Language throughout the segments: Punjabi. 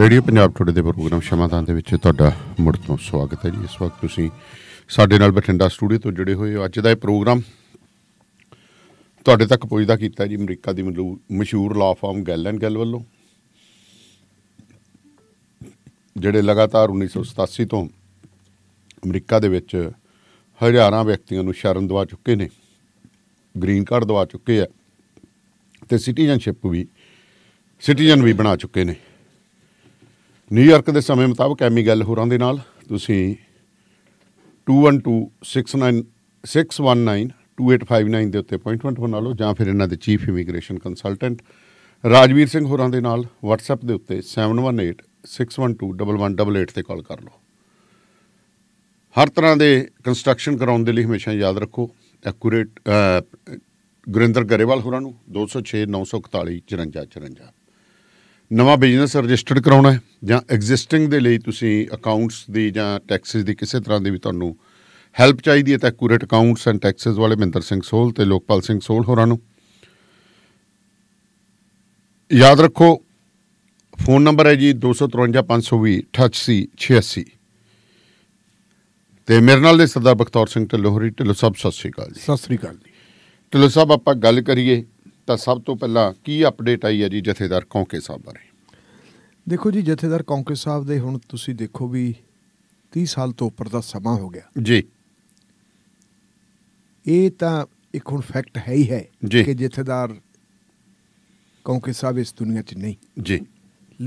ਰੇਡੀਓ ਪੰਜਾਬ ਟੁਡੇ ਦੇ ਪ੍ਰੋਗਰਾਮ ਸ਼ਮਾਦਾਨ ਦੇ ਵਿੱਚ ਤੁਹਾਡਾ ਮੁੜ ਤੋਂ ਸਵਾਗਤ ਹੈ ਜੀ ਇਸ ਵਕਤ ਤੁਸੀਂ ਸਾਡੇ ਨਾਲ ਬਠਿੰਡਾ ਸਟੂਡੀਓ ਤੋਂ ਜੁੜੇ ਹੋਏ ਹੋ ਅੱਜ ਦਾ ਇਹ ਪ੍ਰੋਗਰਾਮ ਤੁਹਾਡੇ ਤੱਕ ਪਹੁੰਚਦਾ ਕੀਤਾ ਜੀ ਅਮਰੀਕਾ ਦੀ ਮਸ਼ਹੂਰ ਲਾਅ ਫਾਰਮ ਗੈਲਨ ਗੈਲ ਵੱਲੋਂ ਜਿਹੜੇ ਲਗਾਤਾਰ 1987 ਤੋਂ ਅਮਰੀਕਾ ਦੇ ਵਿੱਚ ਹਜ਼ਾਰਾਂ ਵਿਅਕਤੀਆਂ ਨੂੰ ਸ਼ਰਨ ਦਵਾ ਚੁੱਕੇ ਨੇ ਗ੍ਰੀਨ ਕਾਰਡ ਦਵਾ ਚੁੱਕੇ ਆ ਤੇ ਸਿਟੀਜ਼ਨਸ਼ਿਪ ਵੀ ਸਿਟੀਜ਼ਨ ਵੀ ਬਣਾ ਚੁੱਕੇ ਨੇ ਨਿਊਯਾਰਕ ਦੇ ਸਮੇਂ ਮੁਤਾਬਕ ਐਮੀ ਗੱਲ ਹੋਰਾਂ ਦੇ ਨਾਲ ਤੁਸੀਂ 212696192859 ਦੇ ਉੱਤੇ ਅਪਾਇੰਟਮੈਂਟ ਬਣਾ ਲਓ ਜਾਂ ਫਿਰ ਇਹਨਾਂ ਦੇ chief immigration consultant Rajveer Singh ਹੋਰਾਂ ਦੇ ਨਾਲ WhatsApp ਦੇ ਉੱਤੇ 7186121188 ਤੇ ਕਾਲ ਕਰ ਲਓ ਹਰ ਤਰ੍ਹਾਂ ਦੇ ਕੰਸਟਰਕਸ਼ਨ ਕਰਾਉਣ ਦੇ ਲਈ ਹਮੇਸ਼ਾ ਯਾਦ ਰੱਖੋ ਐਕੂਰੇਟ ਗੁਰਿੰਦਰ ਗਰੇਵਾਲ ਹੋਰਾਂ ਨੂੰ 206941 5454 ਨਵਾਂ ਬਿਜ਼ਨਸ ਰਜਿਸਟਰਡ ਕਰਾਉਣਾ ਹੈ ਜਾਂ ਐਗਜ਼ਿਸਟਿੰਗ ਦੇ ਲਈ ਤੁਸੀਂ ਅਕਾਊਂਟਸ ਦੀ ਜਾਂ ਟੈਕਸਸ ਦੀ ਕਿਸੇ ਤਰ੍ਹਾਂ ਦੀ ਵੀ ਤੁਹਾਨੂੰ ਹੈਲਪ ਚਾਹੀਦੀ ਹੈ ਤਾਂ ਕੁਰੇਟ ਅਕਾਊਂਟਸ ਐਂਡ ਟੈਕਸਸ ਵਾਲੇ ਮਹਿੰਦਰ ਸਿੰਘ ਸੋਲ ਤੇ ਲੋਕਪਾਲ ਸਿੰਘ ਸੋਲ ਹੋਰਾਂ ਨੂੰ ਯਾਦ ਰੱਖੋ ਫੋਨ ਨੰਬਰ ਹੈ ਜੀ 2535208886 ਤੇ ਮੇਰੇ ਨਾਲ ਦੇ ਸਰਦਾਰ ਬਖਤੌਰ ਸਿੰਘ ਢਿੱਲੋਂ ਹੋਰੀ ਢਿੱਲੋਂ ਸਾਹਿਬ ਸਤਿ ਸ੍ਰੀ ਅਕਾਲ ਜੀ ਸਤਿ ਸ੍ਰੀ ਅਕਾਲ ਜੀ ਢਿੱਲੋਂ ਸਾਹਿਬ ਆਪਾਂ ਗੱਲ ਕਰੀਏ ਤਾਂ ਸਭ ਤੋਂ ਪਹਿਲਾਂ ਕੀ ਅਪਡੇਟ ਆਈ ਹੈ ਜੀ ਜਥੇਦਾਰ ਕੌਂਕੇ ਸਾਹਿਬ ਬਾਰੇ ਦੇਖੋ ਜੀ ਜਥੇਦਾਰ ਕੌਂਕੇ ਸਾਹਿਬ ਦੇ ਹੁਣ ਤੁਸੀਂ ਦੇਖੋ ਵੀ 30 ਸਾਲ ਤੋਂ ਉੱਪਰ ਦਾ ਸਮਾਂ ਹੋ ਗਿਆ ਜੀ ਇਹ ਤਾਂ ਇੱਕ ਹੁਣ ਫੈਕਟ ਹੈ ਹੀ ਹੈ ਕਿ ਜਥੇਦਾਰ ਕੌਂਕੇ ਸਾਹਿਬ ਇਸ ਦੁਨੀਆ 'ਚ ਨਹੀਂ ਜੀ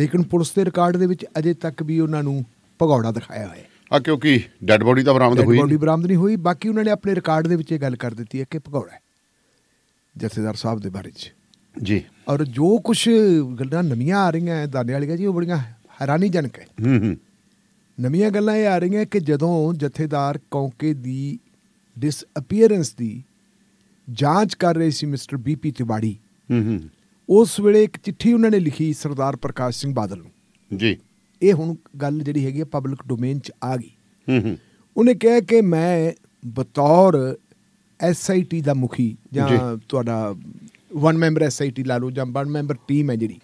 ਲੇਕਿਨ ਪੁਲਿਸ ਦੇ ਰਿਕਾਰਡ ਦੇ ਵਿੱਚ ਅਜੇ ਤੱਕ ਵੀ ਉਹਨਾਂ ਨੂੰ ਭਗੌੜਾ ਦਿਖਾਇਆ ਹੋਇਆ ਆ ਕਿਉਂਕਿ ਡੈੱਡ ਬੋਡੀ ਤਾਂ ਬਰਾਮਦ ਹੋਈ ਡੈੱਡ ਬੋਡੀ ਬਰਾਮਦ ਨਹੀਂ ਹੋਈ ਬਾਕੀ ਉਹਨਾਂ ਨੇ ਆਪਣੇ ਰਿਕਾਰਡ ਦੇ ਵਿੱਚ ਇਹ ਗੱਲ ਕਰ ਦਿੱਤੀ ਹੈ ਕਿ ਭਗੌੜਾ ਜਥੇਦਾਰ ਸਾਹਿਬ ਦੇ ਬਾਰੇ 'ਚ ਜੀ ਔਰ ਜੋ ਕੁਝ ਗੱਲਾਂ ਨਵੀਆਂ ਆ ਰਹੀਆਂ ਦਾਨੇ ਵਾਲੀਆਂ ਜੀ ਉਹ ਬੜੀਆਂ ਹੈਰਾਨੀਜਨਕ ਹੈ ਹੂੰ ਹੂੰ ਨਵੀਆਂ ਗੱਲਾਂ ਇਹ ਆ ਰਹੀਆਂ ਕਿ ਜਦੋਂ ਜਥੇਦਾਰ ਕੌਂਕੇ ਦੀ ਡਿਸ ਅਪੀਅਰੈਂਸ ਦੀ ਜਾਂਚ ਕਰ ਰਹੇ ਸੀ ਮਿਸਟਰ ਬੀਪੀ ਤਿਵਾੜੀ ਹੂੰ ਹੂੰ ਉਸ ਵੇਲੇ ਇੱਕ ਚਿੱਠੀ ਉਹਨਾਂ ਨੇ ਲਿਖੀ ਸਰਦਾਰ ਪ੍ਰਕਾਸ਼ ਸਿੰਘ ਬਾਦਲ ਨੂੰ ਜੀ ਇਹ ਹੁਣ ਗੱਲ ਜਿਹੜੀ ਹੈਗੀ ਪਬਲਿਕ ਡੋਮੇਨ 'ਚ ਆ ਗਈ ਹੂੰ ਹੂੰ ਉਹਨੇ ਕਿਹਾ ਕਿ ਮੈਂ ਬਤੌਰ ਐਸਆਈਟੀ ਦਾ ਮੁਖੀ ਜਾਂ ਤੁਹਾਡਾ ਵਨ ਮੈਂਬਰ ਐਸਆਈਟੀ ਲਾ ਲਓ ਜਾਂ ਵਨ ਮੈਂਬਰ ਟੀਮ ਹੈ ਜਿਹੜੀ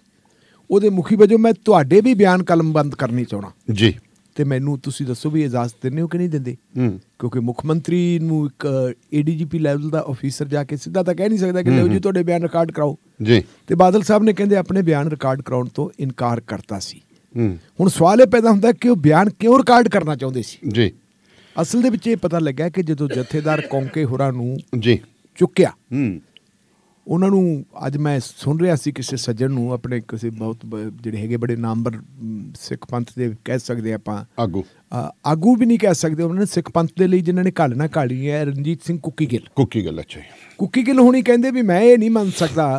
ਉਹਦੇ ਮੁਖੀ ਵਜੋਂ ਮੈਂ ਤੁਹਾਡੇ ਵੀ ਬਿਆਨ ਕਲਮਬੰਦ ਕਰਨੀ ਚਾਹਣਾ ਜੀ ਤੇ ਮੈਨੂੰ ਤੁਸੀਂ ਦੱਸੋ ਵੀ ਇਜਾਜ਼ਤ ਦਿੰਦੇ ਹੋ ਕਿ ਨਹੀਂ ਦਿੰਦੇ ਕਿਉਂਕਿ ਮੁੱਖ ਮੰਤਰੀ ਨੂੰ ਇੱਕ ਏਡੀਜੀਪੀ ਲੈਵਲ ਦਾ ਅਫੀਸਰ ਜਾ ਕੇ ਸਿੱਧਾ ਤਾਂ ਕਹਿ ਨਹੀਂ ਸਕਦਾ ਕਿ ਲਓ ਜੀ ਤੁਹਾਡੇ ਬਿਆਨ ਰਿਕਾਰਡ ਕਰਾਓ ਜੀ ਤੇ ਬਾਦਲ ਸਾਹਿਬ ਨੇ ਕਹਿੰਦੇ ਆਪਣੇ ਬਿਆਨ ਰਿਕਾਰਡ ਕਰਾਉਣ ਤੋਂ ਇਨਕਾਰ ਕਰਤਾ ਸੀ ਹੁਣ ਸਵਾਲ ਇਹ ਪੈਦਾ ਹੁੰਦਾ ਕਿ ਉਹ ਬਿਆਨ ਕਿਉਂ ਰਿਕਾਰਡ ਕਰਨਾ ਚਾਹੁੰਦੇ ਸੀ ਜੀ ਅਸਲ ਦੇ ਵਿੱਚ ਇਹ ਪਤਾ ਲੱਗਾ ਕਿ ਜਦੋਂ ਜਥੇਦਾਰ ਕੌਂਕੇ ਹੋਰਾਂ ਨੂੰ ਜੀ ਚੁੱਕਿਆ ਹੂੰ ਉਹਨਾਂ ਨੂੰ ਅੱਜ ਮੈਂ ਸੁਣ ਰਿਹਾ ਸੀ ਕਿਸੇ ਸੱਜਣ ਨੂੰ ਆਪਣੇ ਕਿਸੇ ਬਹੁਤ ਜਿਹੜੇ ਹੈਗੇ ਬੜੇ ਨਾਮਵਰ ਸਿੱਖ ਪੰਥ ਦੇ ਕਹਿ ਸਕਦੇ ਆਪਾਂ ਆਗੂ ਆਗੂ ਵੀ ਨਹੀਂ ਕਹਿ ਸਕਦੇ ਉਹਨਾਂ ਨੇ ਸਿੱਖ ਪੰਥ ਦੇ ਲਈ ਜਿਨ੍ਹਾਂ ਨੇ ਨਾ ਕਾਲੀ ਹੈ ਰਣਜੀਤ ਸਿੰਘ ਕੁੱਕੀ ਗਿੱਲ ਕੁੱਕੀ ਗਿੱਲ ਅੱਛਾ ਕੁੱਕੀ ਗਿੱਲ ਹੁਣੀ ਕਹਿੰਦੇ ਵੀ ਮੈਂ ਇਹ ਨਹੀਂ ਮੰਨ ਸਕਦਾ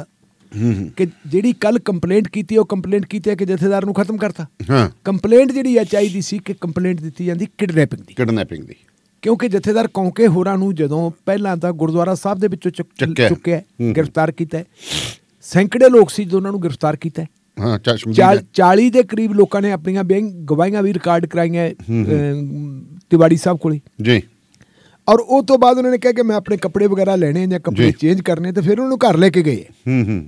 ਕਿ ਜਿਹੜੀ ਕੱਲ ਕੰਪਲੇਂਟ ਕੀਤੀ ਉਹ ਕੰਪਲੇਂਟ ਕੀਤੀ ਹੈ ਕਿ ਜਥੇਦਾਰ ਨੂੰ ਖਤਮ ਕਰਤਾ ਹਾਂ ਕੰਪਲੇਂਟ ਜਿਹੜੀ ਹੈ ਚਾਹੀਦੀ ਸੀ ਕਿ ਕੰਪਲੇਂਟ ਦਿੱਤੀ ਜਾਂਦੀ ਕਿਡਨੈਪਿੰਗ ਦੀ ਕਿਡਨੈਪਿੰਗ ਦੀ ਕਿਉਂਕਿ ਜਥੇਦਾਰ ਕੌਂਕੇ ਹੋਰਾਂ ਨੂੰ ਜਦੋਂ ਪਹਿਲਾਂ ਤਾਂ ਗੁਰਦੁਆਰਾ ਸਾਹਿਬ ਦੇ ਵਿੱਚੋਂ ਚੁੱਕਿਆ ਗ੍ਰਿਫਤਾਰ ਕੀਤਾ ਸੈਂਕੜੇ ਲੋਕ ਸੀ ਜੋ ਉਹਨਾਂ ਨੂੰ ਗ੍ਰਿਫਤਾਰ ਕੀਤਾ ਹਾਂ 40 ਦੇ ਕਰੀਬ ਲੋਕਾਂ ਨੇ ਆਪਣੀਆਂ ਗਵਾਹੀਆਂ ਵੀ ਰਿਕਾਰਡ ਕਰਾਈਆਂ ਤਿਵਾੜੀ ਸਾਹਿਬ ਕੋਲੇ ਜੀ ਔਰ ਉਹ ਤੋਂ ਬਾਅਦ ਉਹਨਾਂ ਨੇ ਕਿਹਾ ਕਿ ਮੈਂ ਆਪਣੇ ਕੱਪੜੇ ਵਗੈਰਾ ਲੈਣੇ ਜਾਂ ਕੱਪੜੇ ਚੇਂਜ ਕਰਨੇ ਤੇ ਫਿਰ ਉਹਨੂੰ ਘਰ ਲੈ ਕੇ ਗਏ ਹੂੰ ਹੂੰ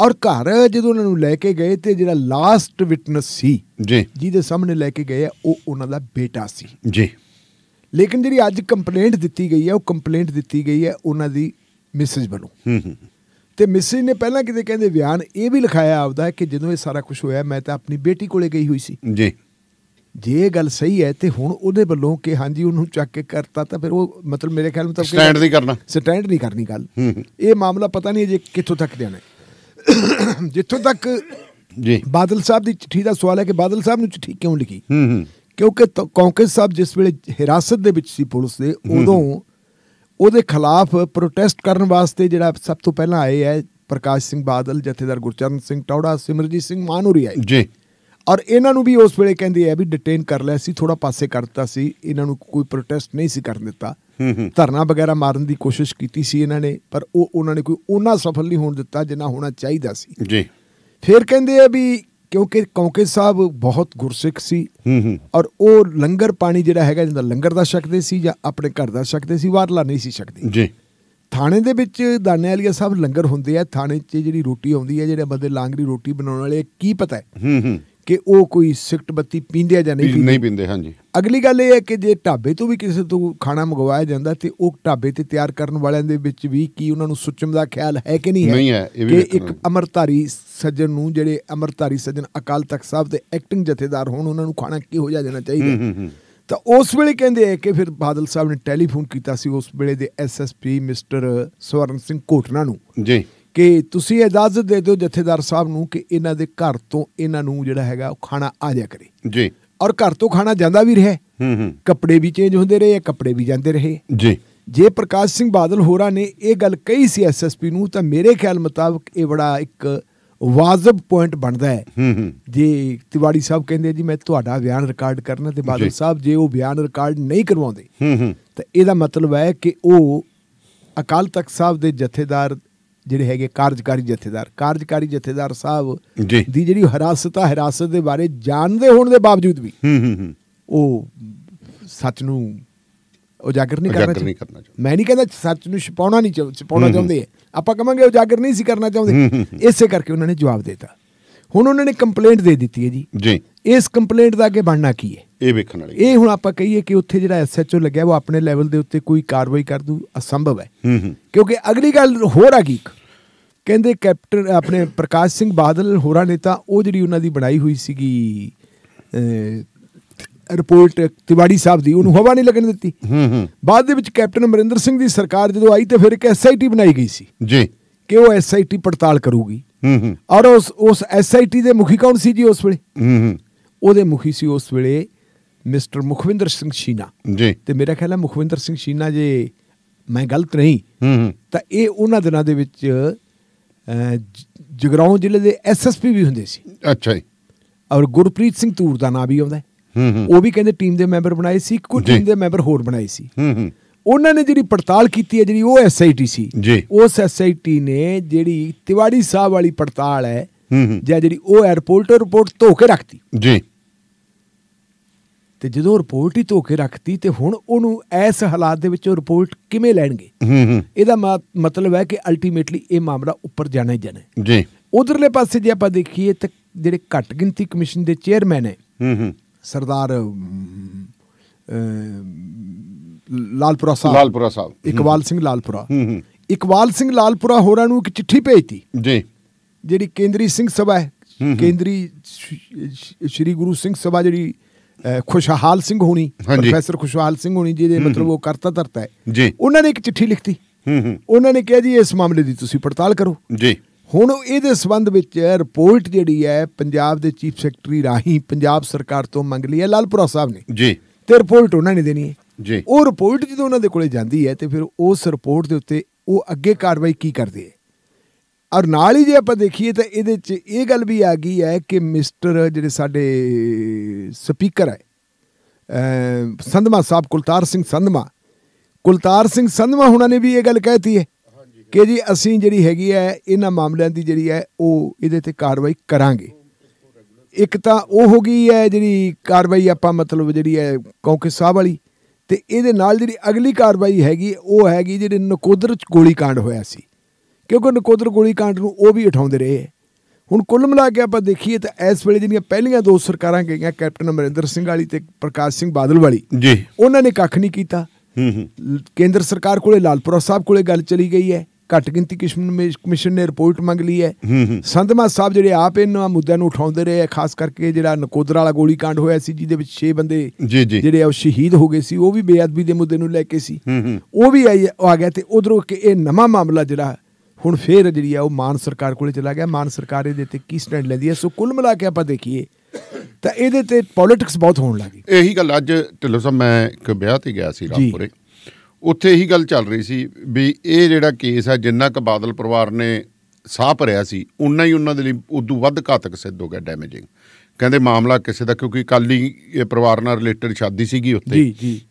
ਔਰ ਘਰ ਜਦੋਂ ਉਹਨਾਂ ਨੂੰ ਲੈ ਕੇ ਗਏ ਤੇ ਜਿਹੜਾ ਲਾਸਟ ਵਿਟਨੈਸ ਸੀ ਜੀ ਜਿਹਦੇ ਸਾਹਮਣੇ ਲੈ ਕੇ ਗਏ ਉਹ ਉਹਨਾਂ ਦਾ ਬੇਟਾ ਸੀ ਜੀ ਲੇਕਿਨ ਜਿਹੜੀ ਅੱਜ ਕੰਪਲੇਂਟ ਦਿੱਤੀ ਗਈ ਹੈ ਉਹ ਕੰਪਲੇਂਟ ਦਿੱਤੀ ਗਈ ਹੈ ਉਹਨਾਂ ਦੀ ਮਿਸਿਸ ਵੱਲੋਂ ਹੂੰ ਹੂੰ ਤੇ ਮਿਸਿਸ ਨੇ ਪਹਿਲਾਂ ਕਿਤੇ ਕਹਿੰਦੇ ਬਿਆਨ ਇਹ ਵੀ ਲਿਖਾਇਆ ਆਪਦਾ ਕਿ ਜਦੋਂ ਇਹ ਸਾਰਾ ਕੁਝ ਹੋਇਆ ਮੈਂ ਤਾਂ ਆਪਣੀ ਬੇਟੀ ਕੋਲੇ ਗਈ ਹੋਈ ਸੀ ਜੀ ਜੇ ਇਹ ਗੱਲ ਸਹੀ ਹੈ ਤੇ ਹੁਣ ਉਹਦੇ ਵੱਲੋਂ ਕਿ ਹਾਂਜੀ ਉਹਨੂੰ ਚੱਕ ਕੇ ਕਰਤਾ ਤਾਂ ਫਿਰ ਉਹ ਮਤਲਬ ਮੇਰੇ ਖਿਆਲ ਮਤਲਬ ਸਟੈਂਡ ਨਹੀਂ ਕਰਨਾ ਸਟੈਂਡ ਨਹੀਂ ਕਰਨੀ ਗੱਲ ਇਹ ਮਾਮਲਾ ਪਤਾ ਨਹੀਂ ਜੇ ਕਿੱਥੋਂ ਤੱਕ ਜਾਣਾ ਜਿੱਥੋਂ ਤੱਕ ਜੀ ਬਾਦਲ ਸਾਹਿਬ ਦੀ ਚਿੱਠੀ ਦਾ ਸਵਾਲ ਹੈ ਕਿ ਬਾਦਲ ਸਾਹਿਬ ਨੂੰ ਚਿੱਠੀ ਕਿਉਂ ਲਿਖੀ ਹੂੰ ਹੂੰ ਕਿਉਂਕਿ ਕਾਂਗਰਸ ਸਾਹਿਬ ਜਿਸ ਵੇਲੇ ਹਿਰਾਸਤ ਦੇ ਵਿੱਚ ਸੀ ਪੁਲਿਸ ਦੇ ਉਦੋਂ ਉਹਦੇ ਖਿਲਾਫ ਪ੍ਰੋਟੈਸਟ ਕਰਨ ਵਾਸਤੇ ਜਿਹੜਾ ਸਭ ਤੋਂ ਪਹਿਲਾਂ ਆਏ ਹੈ ਪ੍ਰਕਾਸ਼ ਸਿੰਘ ਬਾਦਲ ਜਥੇਦਾਰ ਗੁਰਚਰਨ ਸਿੰਘ ਟੌੜਾ ਸਿਮਰਜੀਤ ਸਿੰਘ ਮਾਨੂਰੀ ਆਏ ਜੀ ਔਰ ਇਹਨਾਂ ਨੂੰ ਵੀ ਉਸ ਵੇਲੇ ਕਹਿੰਦੇ ਆ ਵੀ ਡਿਟੇਨ ਕਰ ਲਿਆ ਸੀ ਥੋੜਾ ਪਾਸੇ ਕਰ ਦਿੱਤਾ ਸੀ ਇਹਨਾਂ ਨੂੰ ਕੋਈ ਪ੍ਰੋਟੈਸਟ ਨਹੀਂ ਸੀ ਕਰਨ ਦਿੱਤਾ ਧਰਨਾ ਵਗੈਰਾ ਮਾਰਨ ਦੀ ਕੋਸ਼ਿਸ਼ ਕੀਤੀ ਸੀ ਇਹਨਾਂ ਨੇ ਪਰ ਉਹ ਉਹਨਾਂ ਨੇ ਕੋਈ ਉਹਨਾਂ ਸਫਲ ਨਹੀਂ ਹੋਣ ਦਿੱਤਾ ਜਿੰਨਾ ਹੋਣਾ ਚਾਹੀਦਾ ਸੀ ਜੀ ਫਿਰ ਕਹਿੰਦੇ ਆ ਵੀ ਕਿਉਂਕਿ ਕੌਂਕੇ ਸਾਹਿਬ ਬਹੁਤ ਗੁਰਸਿੱਖ ਸੀ ਔਰ ਉਹ ਲੰਗਰ ਪਾਣੀ ਜਿਹੜਾ ਹੈਗਾ ਜਿੰਦਾ ਲੰਗਰ ਦਾ ਛਕਦੇ ਸੀ ਜਾਂ ਆਪਣੇ ਘਰ ਦਾ ਛਕਦੇ ਸੀ ਬਾਹਰਲਾ ਨਹੀਂ ਸੀ ਛਕਦੇ ਜੀ ਥਾਣੇ ਦੇ ਵਿੱਚ ਦਾਨੇ ਵਾਲੀਆ ਸਾਹਿਬ ਲੰਗਰ ਹੁੰਦੇ ਆ ਥਾਣੇ 'ਚ ਜਿਹੜੀ ਰੋਟੀ ਆਉਂਦੀ ਹੈ ਜਿਹੜੇ ਬੰਦੇ ਲਾਂਗਰੀ ਰੋਟੀ ਬਣਾਉਣ ਵਾਲੇ ਕੀ ਪਤਾ ਹੈ ਕਿ ਉਹ ਕੋਈ ਸਿਕਟ ਬੱਤੀ ਪੀਂਦੇ ਆ ਜਾਂ ਨਹੀਂ ਪੀਂਦੇ ਨਹੀਂ ਪੀਂਦੇ ਹਾਂਜੀ ਅਗਲੀ ਗੱਲ ਇਹ ਹੈ ਕਿ ਜੇ ਢਾਬੇ ਤੋਂ ਵੀ ਕਿਸੇ ਤੋਂ ਖਾਣਾ ਮੰਗਵਾਇਆ ਜਾਂਦਾ ਤੇ ਉਹ ਢਾਬੇ ਤੇ ਤਿਆਰ ਕਰਨ ਵਾਲਿਆਂ ਦੇ ਵਿੱਚ ਵੀ ਕੀ ਉਹਨਾਂ ਨੂੰ ਸੁਚਮ ਦਾ ਖਿਆਲ ਹੈ ਕਿ ਨਹੀਂ ਹੈ ਨਹੀਂ ਹੈ ਇਹ ਵੀ ਕਿ ਇੱਕ ਅਮਰਤਾਰੀ ਸੱਜਣ ਨੂੰ ਜਿਹੜੇ ਅਮਰਤਾਰੀ ਸੱਜਣ ਅਕਾਲ ਤਖਤ ਸਾਹਿਬ ਦੇ ਐਕਟਿੰਗ ਜਥੇਦਾਰ ਹੋਣ ਉਹਨਾਂ ਨੂੰ ਖਾਣਾ ਕੀ ਹੋ ਜਾ ਦੇਣਾ ਚਾਹੀਦਾ ਤਾਂ ਉਸ ਵੇਲੇ ਕਹਿੰਦੇ ਆ ਕਿ ਫਿਰ ਬਾਦਲ ਸਾਹਿਬ ਨੇ ਟੈਲੀਫੋਨ ਕੀਤਾ ਸੀ ਉਸ ਵੇਲੇ ਦੇ ਐਸਐਸਪੀ ਮਿਸਟਰ ਸਵਰਨ ਸਿੰਘ ਕੋਟਨਾ ਨੂੰ ਜੀ ਕਿ ਤੁਸੀਂ ਇਜਾਜ਼ਤ ਦੇ ਦਿਓ ਜਥੇਦਾਰ ਸਾਹਿਬ ਨੂੰ ਕਿ ਇਹਨਾਂ ਦੇ ਘਰ ਤੋਂ ਇਹਨਾਂ ਨੂੰ ਜਿਹੜਾ ਹੈਗਾ ਉਹ ਖਾਣਾ ਆ ਜਾ ਕਰੇ ਜੀ ਔਰ ਘਰ ਤੋਂ ਖਾਣਾ ਜਾਂਦਾ ਵੀ ਰਿਹਾ ਹੂੰ ਹੂੰ ਕੱਪੜੇ ਵੀ ਚੇਂਜ ਹੁੰਦੇ ਰਹੇ ਕੱਪੜੇ ਵੀ ਜਾਂਦੇ ਰਹੇ ਜੀ ਜੇ ਪ੍ਰਕਾਸ਼ ਸਿੰਘ ਬਾਦਲ ਹੋਰਾਂ ਨੇ ਇਹ ਗੱਲ ਕਹੀ ਸੀ ਐਸਐਸਪੀ ਨੂੰ ਤਾਂ ਮੇਰੇ ਖਿਆਲ ਮੁਤਾਬਕ ਇਹ ਬੜਾ ਇੱਕ ਵਾਜਬ ਪੁਆਇੰਟ ਬਣਦਾ ਹੈ ਹੂੰ ਹੂੰ ਜੇ ਤਿਵਾੜੀ ਸਾਹਿਬ ਕਹਿੰਦੇ ਜੀ ਮੈਂ ਤੁਹਾਡਾ ਬਿਆਨ ਰਿਕਾਰਡ ਕਰਨਾ ਤੇ ਬਾਦਲ ਸਾਹਿਬ ਜੇ ਉਹ ਬਿਆਨ ਰਿਕਾਰਡ ਨਹੀਂ ਕਰਵਾਉਂਦੇ ਹੂੰ ਹੂੰ ਤਾਂ ਇਹਦਾ ਮਤਲਬ ਹੈ ਕਿ ਉਹ ਅਕਾਲ ਤਖਤ ਸਾਹਿਬ ਦੇ ਜਥੇਦਾਰ ਜਿਹੜੇ ਹੈਗੇ ਕਾਰਜਕਾਰੀ ਜਥੇਦਾਰ ਕਾਰਜਕਾਰੀ ਜਥੇਦਾਰ ਸਾਹਿਬ ਦੀ ਜਿਹੜੀ ਹਰਾਸਤ ਆ ਹਰਾਸਤ ਦੇ ਬਾਰੇ ਜਾਣਦੇ ਹੋਣ ਦੇ ਬਾਵਜੂਦ ਵੀ ਹੂੰ ਹੂੰ ਉਹ ਸੱਚ ਨੂੰ ਉਜਾਗਰ ਨਹੀਂ ਕਰਨਾ ਚਾਹੁੰਦੇ ਮੈਂ ਨਹੀਂ ਕਹਿੰਦਾ ਸੱਚ ਨੂੰ ਛਪਾਉਣਾ ਨਹੀਂ ਛਪਾਉਣਾ ਚਾਹੁੰਦੇ ਆਪਾਂ ਕਹਾਂਗੇ ਉਜਾਗਰ ਨਹੀਂ ਸੀ ਕਰਨਾ ਚਾਹੁੰਦੇ ਇਸੇ ਕਰਕੇ ਉਹਨਾਂ ਨੇ ਜਵਾਬ ਦਿੱਤਾ ਹੁਣ ਉਹਨਾਂ ਨੇ ਕੰਪਲੇਂਟ ਦੇ ਦਿੱਤੀ ਹੈ ਜੀ ਜੀ ਇਸ ਕੰਪਲੇਂਟ ਦਾ ਅੱਗੇ ਬਣਨਾ ਕੀ ਹੈ ਇਹ ਵੇਖਣ ਵਾਲੀ ਇਹ ਹੁਣ ਆਪਾਂ ਕਹੀਏ ਕਿ ਉੱਥੇ ਜਿਹੜਾ ਐਸਐਚਓ ਲੱਗਿਆ ਉਹ ਆਪਣੇ ਲੈਵਲ ਦੇ ਉੱਤੇ ਕੋਈ ਕਾਰਵਾਈ ਕਰ ਦੂ ਅਸੰਭਵ ਹੈ ਕਿਉਂਕਿ ਅਗਲੀ ਗੱਲ ਹੋਰ ਆ ਗਈ ਕਹਿੰਦੇ ਕੈਪਟਨ ਆਪਣੇ ਪ੍ਰਕਾਸ਼ ਸਿੰਘ ਬਾਦਲ ਹੋਰਾਂ ਨੇ ਤਾਂ ਉਹ ਜਿਹੜੀ ਉਹਨਾਂ ਦੀ ਬਣਾਈ ਹੋਈ ਸੀਗੀ ਰਿਪੋਰਟ ਤਿਵਾੜੀ ਸਾਹਿਬ ਦੀ ਉਹਨੂੰ ਹਵਾ ਨਹੀਂ ਲੱਗਣ ਦਿੱਤੀ ਬਾਅਦ ਦੇ ਵਿੱਚ ਕੈਪਟਨ ਅਮਰਿੰਦਰ ਸਿੰਘ ਦੀ ਸਰਕਾਰ ਜਦੋਂ ਆਈ ਤੇ ਫਿਰ ਇੱਕ ਐਸਆਈਟੀ ਬਣਾਈ ਗਈ ਸੀ ਜੀ ਕਿ ਉਹ ਐਸਆਈਟੀ ਪੜਤਾਲ ਕਰੂਗੀ ਔਰ ਉਸ ਉਸ ਐਸਆਈਟੀ ਦੇ ਮੁਖੀ ਕੌਣ ਸੀ ਜੀ ਉਸ ਵੇਲੇ ਉਹਦੇ ਮੁਖੀ ਸੀ ਉਸ ਵੇਲੇ ਮਿਸਟਰ ਮੁਖਵਿੰਦਰ ਸਿੰਘ ਸ਼ੀਨਾ ਜੀ ਤੇ ਮੇਰਾ ਖਿਆਲ ਹੈ ਮੁਖਵਿੰਦਰ ਸਿੰਘ ਸ਼ੀਨਾ ਜੇ ਮੈਂ ਗਲਤ ਨਹੀਂ ਹੂੰ ਤਾਂ ਇਹ ਉਹਨਾਂ ਦਿਨਾਂ ਦੇ ਵਿੱਚ ਜਗਰਾਉਂ ਜ਼ਿਲ੍ਹੇ ਦੇ ਐਸਐਸਪੀ ਵੀ ਹੁੰਦੇ ਸੀ ਅੱਛਾ ਜੀ ਔਰ ਗੁਰਪ੍ਰੀਤ ਸਿੰਘ ਤੂਰ ਦਾ ਨਾਮ ਵੀ ਆਉਂਦਾ ਹੂੰ ਉਹ ਵੀ ਕਹਿੰਦੇ ਟੀਮ ਦੇ ਮੈਂਬਰ ਬਣਾਏ ਸੀ ਕੁਝ ਟੀਮ ਦੇ ਮੈਂਬਰ ਹੋਰ ਬਣਾਏ ਸੀ ਹੂੰ ਹੂੰ ਉਹਨਾਂ ਨੇ ਜਿਹੜੀ ਪੜਤਾਲ ਕੀਤੀ ਹੈ ਜਿਹੜੀ ਉਹ ਐਸਆਈਟੀ ਸੀ ਜੀ ਉਸ ਐਸਆਈਟੀ ਨੇ ਜਿਹੜੀ ਤਿਵਾੜੀ ਸਾਹਿਬ ਵਾਲੀ ਪੜਤਾਲ ਹੈ ਹੂੰ ਜਾਂ ਜਿਹੜੀ ਉਹ 에어ਪੋਰਟ ਰਿਪੋਰਟ ਧੋ ਕੇ ਰੱਖਤੀ ਜੀ ਤੇ ਜਦੋਂ ਰਿਪੋਰਟ ਹੀ ਧੋ ਕੇ ਰੱਖਤੀ ਤੇ ਹੁਣ ਉਹਨੂੰ ਐਸ ਹਾਲਾਤ ਦੇ ਵਿੱਚ ਰਿਪੋਰਟ ਕਿਵੇਂ ਲੈਣਗੇ ਇਹਦਾ ਮਤਲਬ ਹੈ ਕਿ ਅਲਟੀਮੇਟਲੀ ਇਹ ਮਾਮਲਾ ਉੱਪਰ ਜਾਣਾ ਹੀ ਜਾਣਾ ਜੀ ਉਧਰਲੇ ਪਾਸੇ ਜੇ ਆਪਾਂ ਦੇਖੀਏ ਤਾਂ ਜਿਹੜੇ ਘੱਟ ਗਿਣਤੀ ਕਮਿਸ਼ਨ ਦੇ ਚੇਅਰਮੈਨ ਨੇ ਸਰਦਾਰ ਲਾਲਪੁਰਾ ਸਾਹਿਬ ਲਾਲਪੁਰਾ ਸਾਹਿਬ ਇਕਵਾਲ ਸਿੰਘ ਲਾਲਪੁਰਾ ਇਕਵਾਲ ਸਿੰਘ ਲਾਲਪੁਰਾ ਹੋਰਾਂ ਨੂੰ ਇੱਕ ਚਿੱਠੀ ਭੇਜਤੀ ਜੀ ਜਿਹੜੀ ਕੇਂਦਰੀ ਸਿੰਘ ਸਭਾ ਹੈ ਕੇਂਦਰੀ ਸ਼੍ਰੀ ਗੁਰੂ ਸਿੰਘ ਸਭਾ ਜਿਹੜੀ ਖੁਸ਼ਹਾਲ ਸਿੰਘ ਹੋਣੀ ਪ੍ਰੋਫੈਸਰ ਖੁਸ਼ਹਾਲ ਸਿੰਘ ਹੋਣੀ ਜਿਹਦੇ ਮਤਲਬ ਉਹ ਕਰਤਾ ਧਰਤਾ ਹੈ ਜੀ ਉਹਨਾਂ ਨੇ ਇੱਕ ਚਿੱਠੀ ਲਿਖਤੀ ਹੂੰ ਹੂੰ ਉਹਨਾਂ ਨੇ ਕਿਹਾ ਜੀ ਇਸ ਮਾਮਲੇ ਦੀ ਤੁਸੀਂ ਪੜਤਾਲ ਕਰੋ ਜੀ ਹੁਣ ਇਹਦੇ ਸਬੰਧ ਵਿੱਚ ਰਿਪੋਰਟ ਜਿਹੜੀ ਹੈ ਪੰਜਾਬ ਦੇ ਚੀਫ ਸੈਕਟਰੀ ਰਾਹੀਂ ਪੰਜਾਬ ਸਰਕਾਰ ਤੋਂ ਮੰਗ ਲਈ ਹੈ ਲਾਲਪੁਰਾ ਸਾਹਿਬ ਨੇ ਜੀ ਤੇ ਰਿਪੋਰਟ ਉਹਨਾਂ ਨੇ ਦੇਣੀ ਹੈ ਜੀ ਉਹ ਰਿਪੋਰਟ ਜਦੋਂ ਉਹਨਾਂ ਦੇ ਕੋਲੇ ਜਾਂਦੀ ਹੈ ਤੇ ਫਿਰ ਉਸ ਰਿਪੋਰਟ ਦੇ ਉੱਤੇ ਉਹ ਅੱਗੇ ਕਾਰਵਾਈ ਕੀ ਕਰਦੇ ਹੈ ਔਰ ਨਾਲ ਹੀ ਜੇ ਆਪਾਂ ਦੇਖੀਏ ਤਾਂ ਇਹਦੇ 'ਚ ਇਹ ਗੱਲ ਵੀ ਆ ਗਈ ਹੈ ਕਿ ਮਿਸਟਰ ਜਿਹੜੇ ਸਾਡੇ ਸਪੀਕਰ ਹੈ ਸੰਧਮਾ ਸਾਹਿਬ ਕੁਲਤਾਰ ਸਿੰਘ ਸੰਧਮਾ ਕੁਲਤਾਰ ਸਿੰਘ ਸੰਧਮਾ ਹੁਣਾਂ ਨੇ ਵੀ ਇਹ ਗੱਲ ਕਹਿਤੀ ਹੈ ਕਿ ਜੀ ਅਸੀਂ ਜਿਹੜੀ ਹੈਗੀ ਹੈ ਇਹਨਾਂ ਮਾਮਲਿਆਂ ਦੀ ਜਿਹੜੀ ਹੈ ਉਹ ਇਹਦੇ ਤੇ ਕਾਰਵਾਈ ਕਰਾਂਗੇ ਇੱਕ ਤਾਂ ਉਹ ਹੋ ਗਈ ਹੈ ਜਿਹੜੀ ਕਾਰਵਾਈ ਆਪਾਂ ਮਤਲਬ ਜਿਹੜੀ ਹੈ ਕੌਂਕੇ ਸਾਹਿਬ ਵਾਲੀ ਤੇ ਇਹਦੇ ਨਾਲ ਜਿਹੜੀ ਅਗਲੀ ਕਾਰਵਾਈ ਹੈਗੀ ਉਹ ਹੈਗੀ ਜਿਹੜੇ ਨਕੋਦਰ ਚ ਗੋਲੀ ਕਾਂਡ ਹੋਇਆ ਸੀ ਕਿਉਂਕਿ ਨਕੋਦਰ ਗੋਲੀ ਕਾਂਡ ਨੂੰ ਉਹ ਵੀ ਉਠਾਉਂਦੇ ਰਹੇ ਹੁਣ ਕੁੱਲ ਮਿਲਾ ਕੇ ਆਪਾਂ ਦੇਖੀਏ ਤਾਂ ਇਸ ਵੇਲੇ ਜਿਹੜੀਆਂ ਪਹਿਲੀਆਂ ਦੋ ਸਰਕਾਰਾਂ ਗਈਆਂ ਕੈਪਟਨ ਅਮਰਿੰਦਰ ਸਿੰਘ ਵਾਲੀ ਤੇ ਪ੍ਰਕਾਸ਼ ਸਿੰਘ ਬਾਦਲ ਵਾਲੀ ਜੀ ਉਹਨਾਂ ਨੇ ਕੱਖ ਨਹੀਂ ਕੀਤਾ ਹੂੰ ਹੂੰ ਕੇਂਦਰ ਸਰਕਾਰ ਕੋਲੇ ਲਾਲਪੁਰਾ ਸਾਹਿਬ ਕੋਲੇ ਗੱਲ ਚਲੀ ਗਈ ਹੈ ਘੱਟ ਗਿਣਤੀ ਕਮਿਸ਼ਨ ਨੇ ਰਿਪੋਰਟ ਮੰਗ ਲਈ ਹੈ ਹੂੰ ਹੂੰ ਸੰਧਮਾ ਸਾਹਿਬ ਜਿਹੜੇ ਆਪ ਇਹਨਾਂ ਮੁੱਦਿਆਂ ਨੂੰ ਉਠਾਉਂਦੇ ਰਹੇ ਖਾਸ ਕਰਕੇ ਜਿਹੜਾ ਨਕੋਦਰ ਵਾਲਾ ਗੋਲੀ ਕਾਂਡ ਹੋਇਆ ਸੀ ਜਿਹਦੇ ਵਿੱਚ 6 ਬੰਦੇ ਜਿਹੜੇ ਉਹ ਸ਼ਹੀਦ ਹੋ ਗਏ ਸੀ ਉਹ ਵੀ ਬੇਅਦਬੀ ਦੇ ਮੁੱਦੇ ਨੂੰ ਲੈ ਕੇ ਸੀ ਹੂੰ ਹੂੰ ਉਹ ਵੀ ਆ ਗਿਆ ਤੇ ਉਧਰੋਂ ਕਿ ਇਹ ਨਵਾਂ ਮਾਮਲਾ ਜਿਹੜਾ ਹੁਣ ਫੇਰ ਜਿਹੜੀ ਆ ਉਹ ਮਾਨ ਸਰਕਾਰ ਕੋਲੇ ਚਲਾ ਗਿਆ ਮਾਨ ਸਰਕਾਰ ਇਹਦੇ ਤੇ ਕੀ ਸਟੈਂਡ ਲੈਂਦੀ ਐ ਸੋ ਕੁੱਲ ਮਿਲਾ ਕੇ ਆਪਾਂ ਦੇਖੀਏ ਤਾਂ ਇਹਦੇ ਤੇ ਪੋਲਿਟਿਕਸ ਬਹੁਤ ਹੋਣ ਲੱਗੀ ਇਹੀ ਗੱਲ ਅੱਜ ਢਿੱਲੋ ਸਾਹਿਬ ਮੈਂ ਇੱਕ ਵਿਆਹ ਤੇ ਗਿਆ ਸੀ ਰਾਮਪੁਰੇ ਉੱਥੇ ਇਹੀ ਗੱਲ ਚੱਲ ਰਹੀ ਸੀ ਵੀ ਇਹ ਜਿਹੜਾ ਕੇਸ ਆ ਜਿੰਨਾ ਕ ਬਾਦਲ ਪਰਿਵਾਰ ਨੇ ਸਾਹ ਭਰਿਆ ਸੀ ਉਨਾ ਹੀ ਉਹਨਾਂ ਦੇ ਲਈ ਉਦੋਂ ਵੱਧ ਘਾਤਕ ਸਿੱਧ ਹੋ ਗਿਆ ਡੈਮੇਜਿੰਗ ਕਹਿੰਦੇ ਮਾਮਲਾ ਕਿਸੇ ਦਾ ਕਿਉਂਕਿ ਕੱਲ ਹੀ ਇਹ ਪਰਿਵਾਰ ਨਾਲ ਰਿਲੇਟਡ ਸ਼ਾਦੀ ਸੀਗੀ ਉੱਤੇ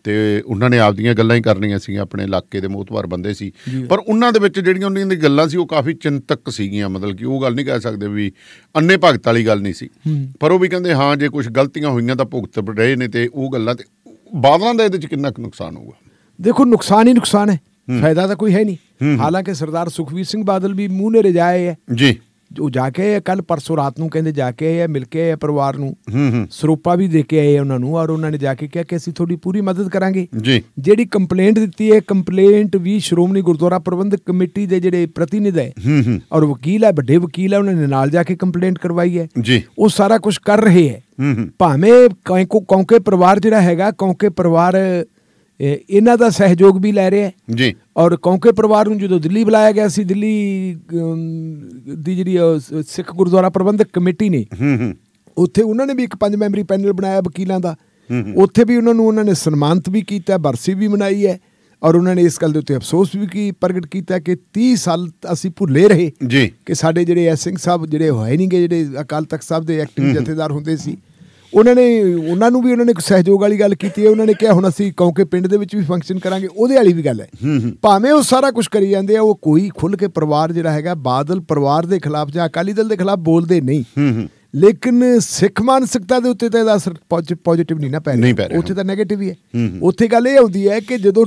ਤੇ ਉਹਨਾਂ ਨੇ ਆਪਦੀਆਂ ਗੱਲਾਂ ਹੀ ਕਰਨੀਆਂ ਸੀ ਆਪਣੇ ਇਲਾਕੇ ਦੇ ਮੋਤਵਾਰ ਬੰਦੇ ਸੀ ਪਰ ਉਹਨਾਂ ਦੇ ਵਿੱਚ ਜਿਹੜੀਆਂ ਉਹਨਾਂ ਦੀਆਂ ਗੱਲਾਂ ਸੀ ਉਹ ਕਾਫੀ ਚਿੰਤਕ ਸੀਗੀਆਂ ਮਤਲਬ ਕਿ ਉਹ ਗੱਲ ਨਹੀਂ ਕਹਿ ਸਕਦੇ ਵੀ ਅੰਨੇ ਭਗਤ ਵਾਲੀ ਗੱਲ ਨਹੀਂ ਸੀ ਪਰ ਉਹ ਵੀ ਕਹਿੰਦੇ ਹਾਂ ਜੇ ਕੁਝ ਗਲਤੀਆਂ ਹੋਈਆਂ ਤਾਂ ਭੁਗਤ ਰਹੇ ਨੇ ਤੇ ਉਹ ਗੱਲਾਂ ਤੇ ਬਾਦਲਾਂ ਦਾ ਇਹਦੇ ਵਿੱਚ ਕਿੰਨਾ ਕੁ ਨੁਕਸਾਨ ਹੋਊਗਾ ਦੇਖੋ ਨੁਕਸਾਨ ਹੀ ਨੁਕਸਾਨ ਹੈ ਫਾਇਦਾ ਤਾਂ ਕੋਈ ਹੈ ਨਹੀਂ ਹਾਲਾਂਕਿ ਸਰਦਾਰ ਸੁਖਵੀਰ ਸਿੰਘ ਬਾਦਲ ਵੀ ਮੂੰਹ ਨੇ ਰਜਾਏ ਹੈ ਜੀ ਉਹ ਜਾ ਕੇ ਕੱਲ ਪਰਸੋ ਰਾਤ ਨੂੰ ਕਹਿੰਦੇ ਜਾ ਕੇ ਆਏ ਆ ਮਿਲ ਕੇ ਆਏ ਆ ਪਰਿਵਾਰ ਨੂੰ ਸਰੂਪਾ ਵੀ ਦੇ ਕੇ ਆਏ ਉਹਨਾਂ ਨੂੰ ਔਰ ਉਹਨਾਂ ਨੇ ਜਾ ਕੇ ਕਿਹਾ ਕਿ ਅਸੀਂ ਤੁਹਾਡੀ ਪੂਰੀ ਮਦਦ ਕਰਾਂਗੇ ਜੀ ਜਿਹੜੀ ਕੰਪਲੇਂਟ ਦਿੱਤੀ ਹੈ ਕੰਪਲੇਂਟ ਵੀ ਸ਼੍ਰੋਮਣੀ ਗੁਰਦੁਆਰਾ ਪ੍ਰਬੰਧਕ ਕਮੇਟੀ ਦੇ ਜਿਹੜੇ ਪ੍ਰਤੀਨਿਧ ਹੈ ਔਰ ਵਕੀਲ ਹੈ ਵੱਡੇ ਵਕੀਲ ਹੈ ਉਹਨਾਂ ਨੇ ਨਾਲ ਜਾ ਕੇ ਕੰਪਲੇਂਟ ਕਰਵਾਈ ਹੈ ਜੀ ਉਹ ਸਾਰਾ ਕੁਝ ਕਰ ਰਹੇ ਹੈ ਭਾਵੇਂ ਕੋਂਕੇ ਪਰਿਵਾਰ ਜਿਹੜਾ ਹੈਗਾ ਕੋਂਕੇ ਪਰਿਵਾਰ ਇਹਨਾਂ ਦਾ ਸਹਿਯੋਗ ਵੀ ਲੈ ਰਿਹਾ ਜੀ ਔਰ ਕੌਂਕੇ ਪਰਿਵਾਰ ਨੂੰ ਜਦੋਂ ਦਿੱਲੀ ਬੁਲਾਇਆ ਗਿਆ ਸੀ ਦਿੱਲੀ ਦੀ ਜਿਹੜੀ ਸਿੱਖ ਗੁਰਦੁਆਰਾ ਪ੍ਰਬੰਧਕ ਕਮੇਟੀ ਨੇ ਉੱਥੇ ਉਹਨਾਂ ਨੇ ਵੀ ਇੱਕ ਪੰਜ ਮੈਂਬਰੀ ਪੈਨਲ ਬਣਾਇਆ ਵਕੀਲਾਂ ਦਾ ਉੱਥੇ ਵੀ ਉਹਨਾਂ ਨੂੰ ਉਹਨਾਂ ਨੇ ਸਨਮਾਨਿਤ ਵੀ ਕੀਤਾ ਬਰਸੀ ਵੀ ਮਨਾਈ ਹੈ ਔਰ ਉਹਨਾਂ ਨੇ ਇਸ ਗੱਲ ਦੇ ਉੱਤੇ ਅਫਸੋਸ ਵੀ ਕੀ ਪ੍ਰਗਟ ਕੀਤਾ ਕਿ 30 ਸਾਲ ਅਸੀਂ ਭੁੱਲੇ ਰਹੇ ਕਿ ਸਾਡੇ ਜਿਹੜੇ ਐਸ ਸਿੰਘ ਸਾਹਿਬ ਜਿਹੜੇ ਹੋਏ ਨਹੀਂਗੇ ਜਿਹੜੇ ਅਕਾਲ ਤਖਤ ਸਾਹਿਬ ਦੇ ਐਕਟਿਵ ਜਥੇਦਾਰ ਹੁੰਦੇ ਸੀ ਉਹਨਾਂ ਨੇ ਉਹਨਾਂ ਨੂੰ ਵੀ ਉਹਨਾਂ ਨੇ ਸਹਿਯੋਗ ਵਾਲੀ ਗੱਲ ਕੀਤੀ ਹੈ ਉਹਨਾਂ ਨੇ ਕਿਹਾ ਹੁਣ ਅਸੀਂ ਕਿਉਂਕਿ ਪਿੰਡ ਦੇ ਵਿੱਚ ਵੀ ਫੰਕਸ਼ਨ ਕਰਾਂਗੇ ਉਹਦੇ ਵਾਲੀ ਵੀ ਗੱਲ ਹੈ ਭਾਵੇਂ ਉਹ ਸਾਰਾ ਕੁਝ ਕਰੀ ਜਾਂਦੇ ਆ ਉਹ ਕੋਈ ਖੁੱਲ ਕੇ ਪਰਿਵਾਰ ਜਿਹੜਾ ਹੈਗਾ ਬਾਦਲ ਪਰਿਵਾਰ ਦੇ ਖਿਲਾਫ ਜਾਂ ਅਕਾਲੀ ਦਲ ਦੇ ਖਿਲਾਫ ਬੋਲਦੇ ਨਹੀਂ ਲੇਕਿਨ ਸਿੱਖ ਮਾਨਸਿਕਤਾ ਦੇ ਉੱਤੇ ਤਾਂ ਇਹਦਾ ਅਸਰ ਪੋਜ਼ਿਟਿਵ ਨਹੀਂ ਨਾ ਪੈ ਰਿਹਾ ਉੱਥੇ ਤਾਂ 네ਗੇਟਿਵ ਹੀ ਹੈ ਉੱਥੇ ਗੱਲ ਇਹ ਆਉਂਦੀ ਹੈ ਕਿ ਜਦੋਂ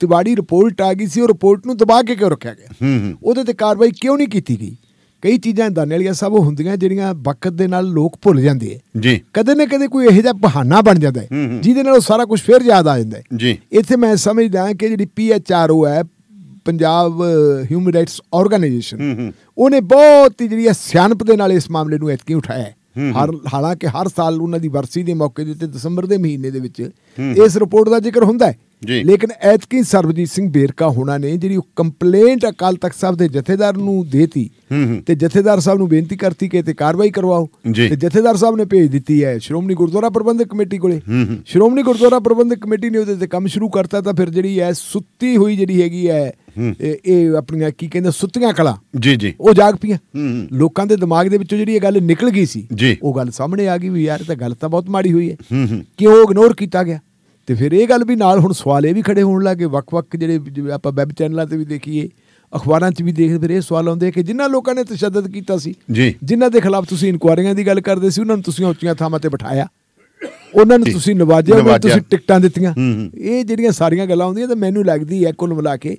ਤਿਵਾੜੀ ਰਿਪੋਰਟ ਆ ਗਈ ਸੀ ਉਹ ਰਿਪੋਰਟ ਨੂੰ ਦਬਾ ਕੇ ਕਿਉਂ ਰੱਖਿਆ ਗਿਆ ਉਹਦੇ ਤੇ ਕਾਰਵਾਈ ਕਿਉਂ ਨਹੀਂ ਕੀਤੀ ਗਈ ਕਈ ਚੀਜ਼ਾਂ ਦਾਨੇ ਵਾਲੀਆਂ ਸਭ ਹੁੰਦੀਆਂ ਜਿਹੜੀਆਂ ਵਕਤ ਦੇ ਨਾਲ ਲੋਕ ਭੁੱਲ ਜਾਂਦੇ ਆ ਜੀ ਕਦੇ ਨਾ ਕਦੇ ਕੋਈ ਇਹੋ ਜਿਹਾ ਬਹਾਨਾ ਬਣ ਜਾਂਦਾ ਹੈ ਜਿਹਦੇ ਨਾਲ ਉਹ ਸਾਰਾ ਕੁਝ ਫੇਰ ਯਾਦ ਆ ਜਾਂਦਾ ਹੈ ਜੀ ਇੱਥੇ ਮੈਂ ਸਮਝਦਾ ਕਿ ਜਿਹੜੀ ਪੀਐਚਆਰਓ ਹੈ ਪੰਜਾਬ ਹਿਊਮਨ ਰਾਈਟਸ ਆਰਗੇਨਾਈਜੇਸ਼ਨ ਉਹਨੇ ਬਹੁਤ ਜਿਹੜੀ ਸਿਆਣਪ ਦੇ ਨਾਲ ਇਸ ਮਾਮਲੇ ਨੂੰ ਐਤਕੀ ਉਠਾਇਆ ਹੈ ਹਰ ਹਾਲਾਂਕਿ ਹਰ ਸਾਲ ਉਹਨਾਂ ਦੀ ਵਰਸੀ ਦੇ ਮੌਕੇ ਦੇ ਉੱਤੇ ਦਸੰਬਰ ਦੇ ਮਹੀਨੇ ਦੇ ਵਿੱਚ ਇਸ ਰਿਪੋਰਟ ਦਾ ਜ਼ਿਕਰ ਹੁੰਦਾ ਹੈ ਜੀ ਲੇਕਿਨ ਐਤਕੀ ਸਰਬਜੀਤ ਸਿੰਘ ਬੇਰਕਾ ਹੋਣਾ ਨੇ ਜਿਹੜੀ ਉਹ ਕੰਪਲੇਂਟ ਅਕਾਲ ਤਖਤ ਸਾਹਿਬ ਦੇ ਜਥੇਦਾਰ ਨੂੰ ਦੇਤੀ ਤੇ ਜਥੇਦਾਰ ਸਾਹਿਬ ਨੂੰ ਬੇਨਤੀ ਕਰਤੀ ਕਿ ਤੇ ਕਾਰਵਾਈ ਕਰਵਾਓ ਤੇ ਜਥੇਦਾਰ ਸਾਹਿਬ ਨੇ ਭੇਜ ਦਿੱਤੀ ਹੈ ਸ਼੍ਰੋਮਣੀ ਗੁਰਦੁਆਰਾ ਪ੍ਰਬੰਧਕ ਕਮੇਟੀ ਕੋਲੇ ਸ਼੍ਰੋਮਣੀ ਗੁਰਦੁਆਰਾ ਪ੍ਰਬੰਧਕ ਕਮੇਟੀ ਨੇ ਉਹਦੇ ਤੇ ਕੰਮ ਸ਼ੁਰੂ ਕਰਤਾ ਤਾਂ ਫਿਰ ਜਿਹੜੀ ਹੈ ਸੁੱਤੀ ਹੋਈ ਜਿਹੜੀ ਹੈਗੀ ਹੈ ਇਹ ਆਪਣੀਆਂ ਕੀ ਕਹਿੰਦੇ ਸੁੱਤੀਆਂ ਕਲਾ ਜੀ ਜੀ ਉਹ ਜਾਗ ਪਈਆਂ ਲੋਕਾਂ ਦੇ ਦਿਮਾਗ ਦੇ ਵਿੱਚੋਂ ਜਿਹੜੀ ਇਹ ਗੱਲ ਨਿਕਲ ਗਈ ਸੀ ਉਹ ਗੱਲ ਸਾਹਮਣੇ ਆ ਗਈ ਵੀ ਯਾਰ ਤਾਂ ਗੱਲ ਤਾਂ ਬਹੁਤ ਮਾੜੀ ਹੋਈ ਹੈ ਹੂੰ ਕਿਉਂ ਇਗਨੋਰ ਕੀਤਾ ਗਿਆ ਤੇ ਫਿਰ ਇਹ ਗੱਲ ਵੀ ਨਾਲ ਹੁਣ ਸਵਾਲ ਇਹ ਵੀ ਖੜੇ ਹੋਣ ਲੱਗੇ ਵੱਖ-ਵੱਖ ਜਿਹੜੇ ਆਪਾਂ ਵੈਬ ਚੈਨਲਾਂ ਤੇ ਵੀ ਦੇਖੀਏ ਅਖਬਾਰਾਂ 'ਚ ਵੀ ਦੇਖਦੇ ਫਿਰ ਇਹ ਸਵਾਲ ਆਉਂਦੇ ਕਿ ਜਿਨ੍ਹਾਂ ਲੋਕਾਂ ਨੇ ਤਸ਼ੱਦਦ ਕੀਤਾ ਸੀ ਜਿਨ੍ਹਾਂ ਦੇ ਖਿਲਾਫ ਤੁਸੀਂ ਇਨਕੁਆਰੀਆਂ ਦੀ ਗੱਲ ਕਰਦੇ ਸੀ ਉਹਨਾਂ ਨੂੰ ਤੁਸੀਂ ਉੱਚੀਆਂ ਥਾਵਾਂ ਤੇ ਬਿਠਾਇਆ ਉਹਨਾਂ ਨੂੰ ਤੁਸੀਂ ਨਵਾਜਿਆ ਉਹਨਾਂ ਨੂੰ ਤੁਸੀਂ ਟਿਕਟਾਂ ਦਿੱਤੀਆਂ ਇਹ ਜਿਹੜੀਆਂ ਸਾਰੀਆਂ ਗੱਲਾਂ ਆਉਂਦੀਆਂ ਤਾਂ ਮੈਨੂੰ ਲੱਗਦੀ ਹੈ ਕੁੱਲ ਮਿਲਾ ਕੇ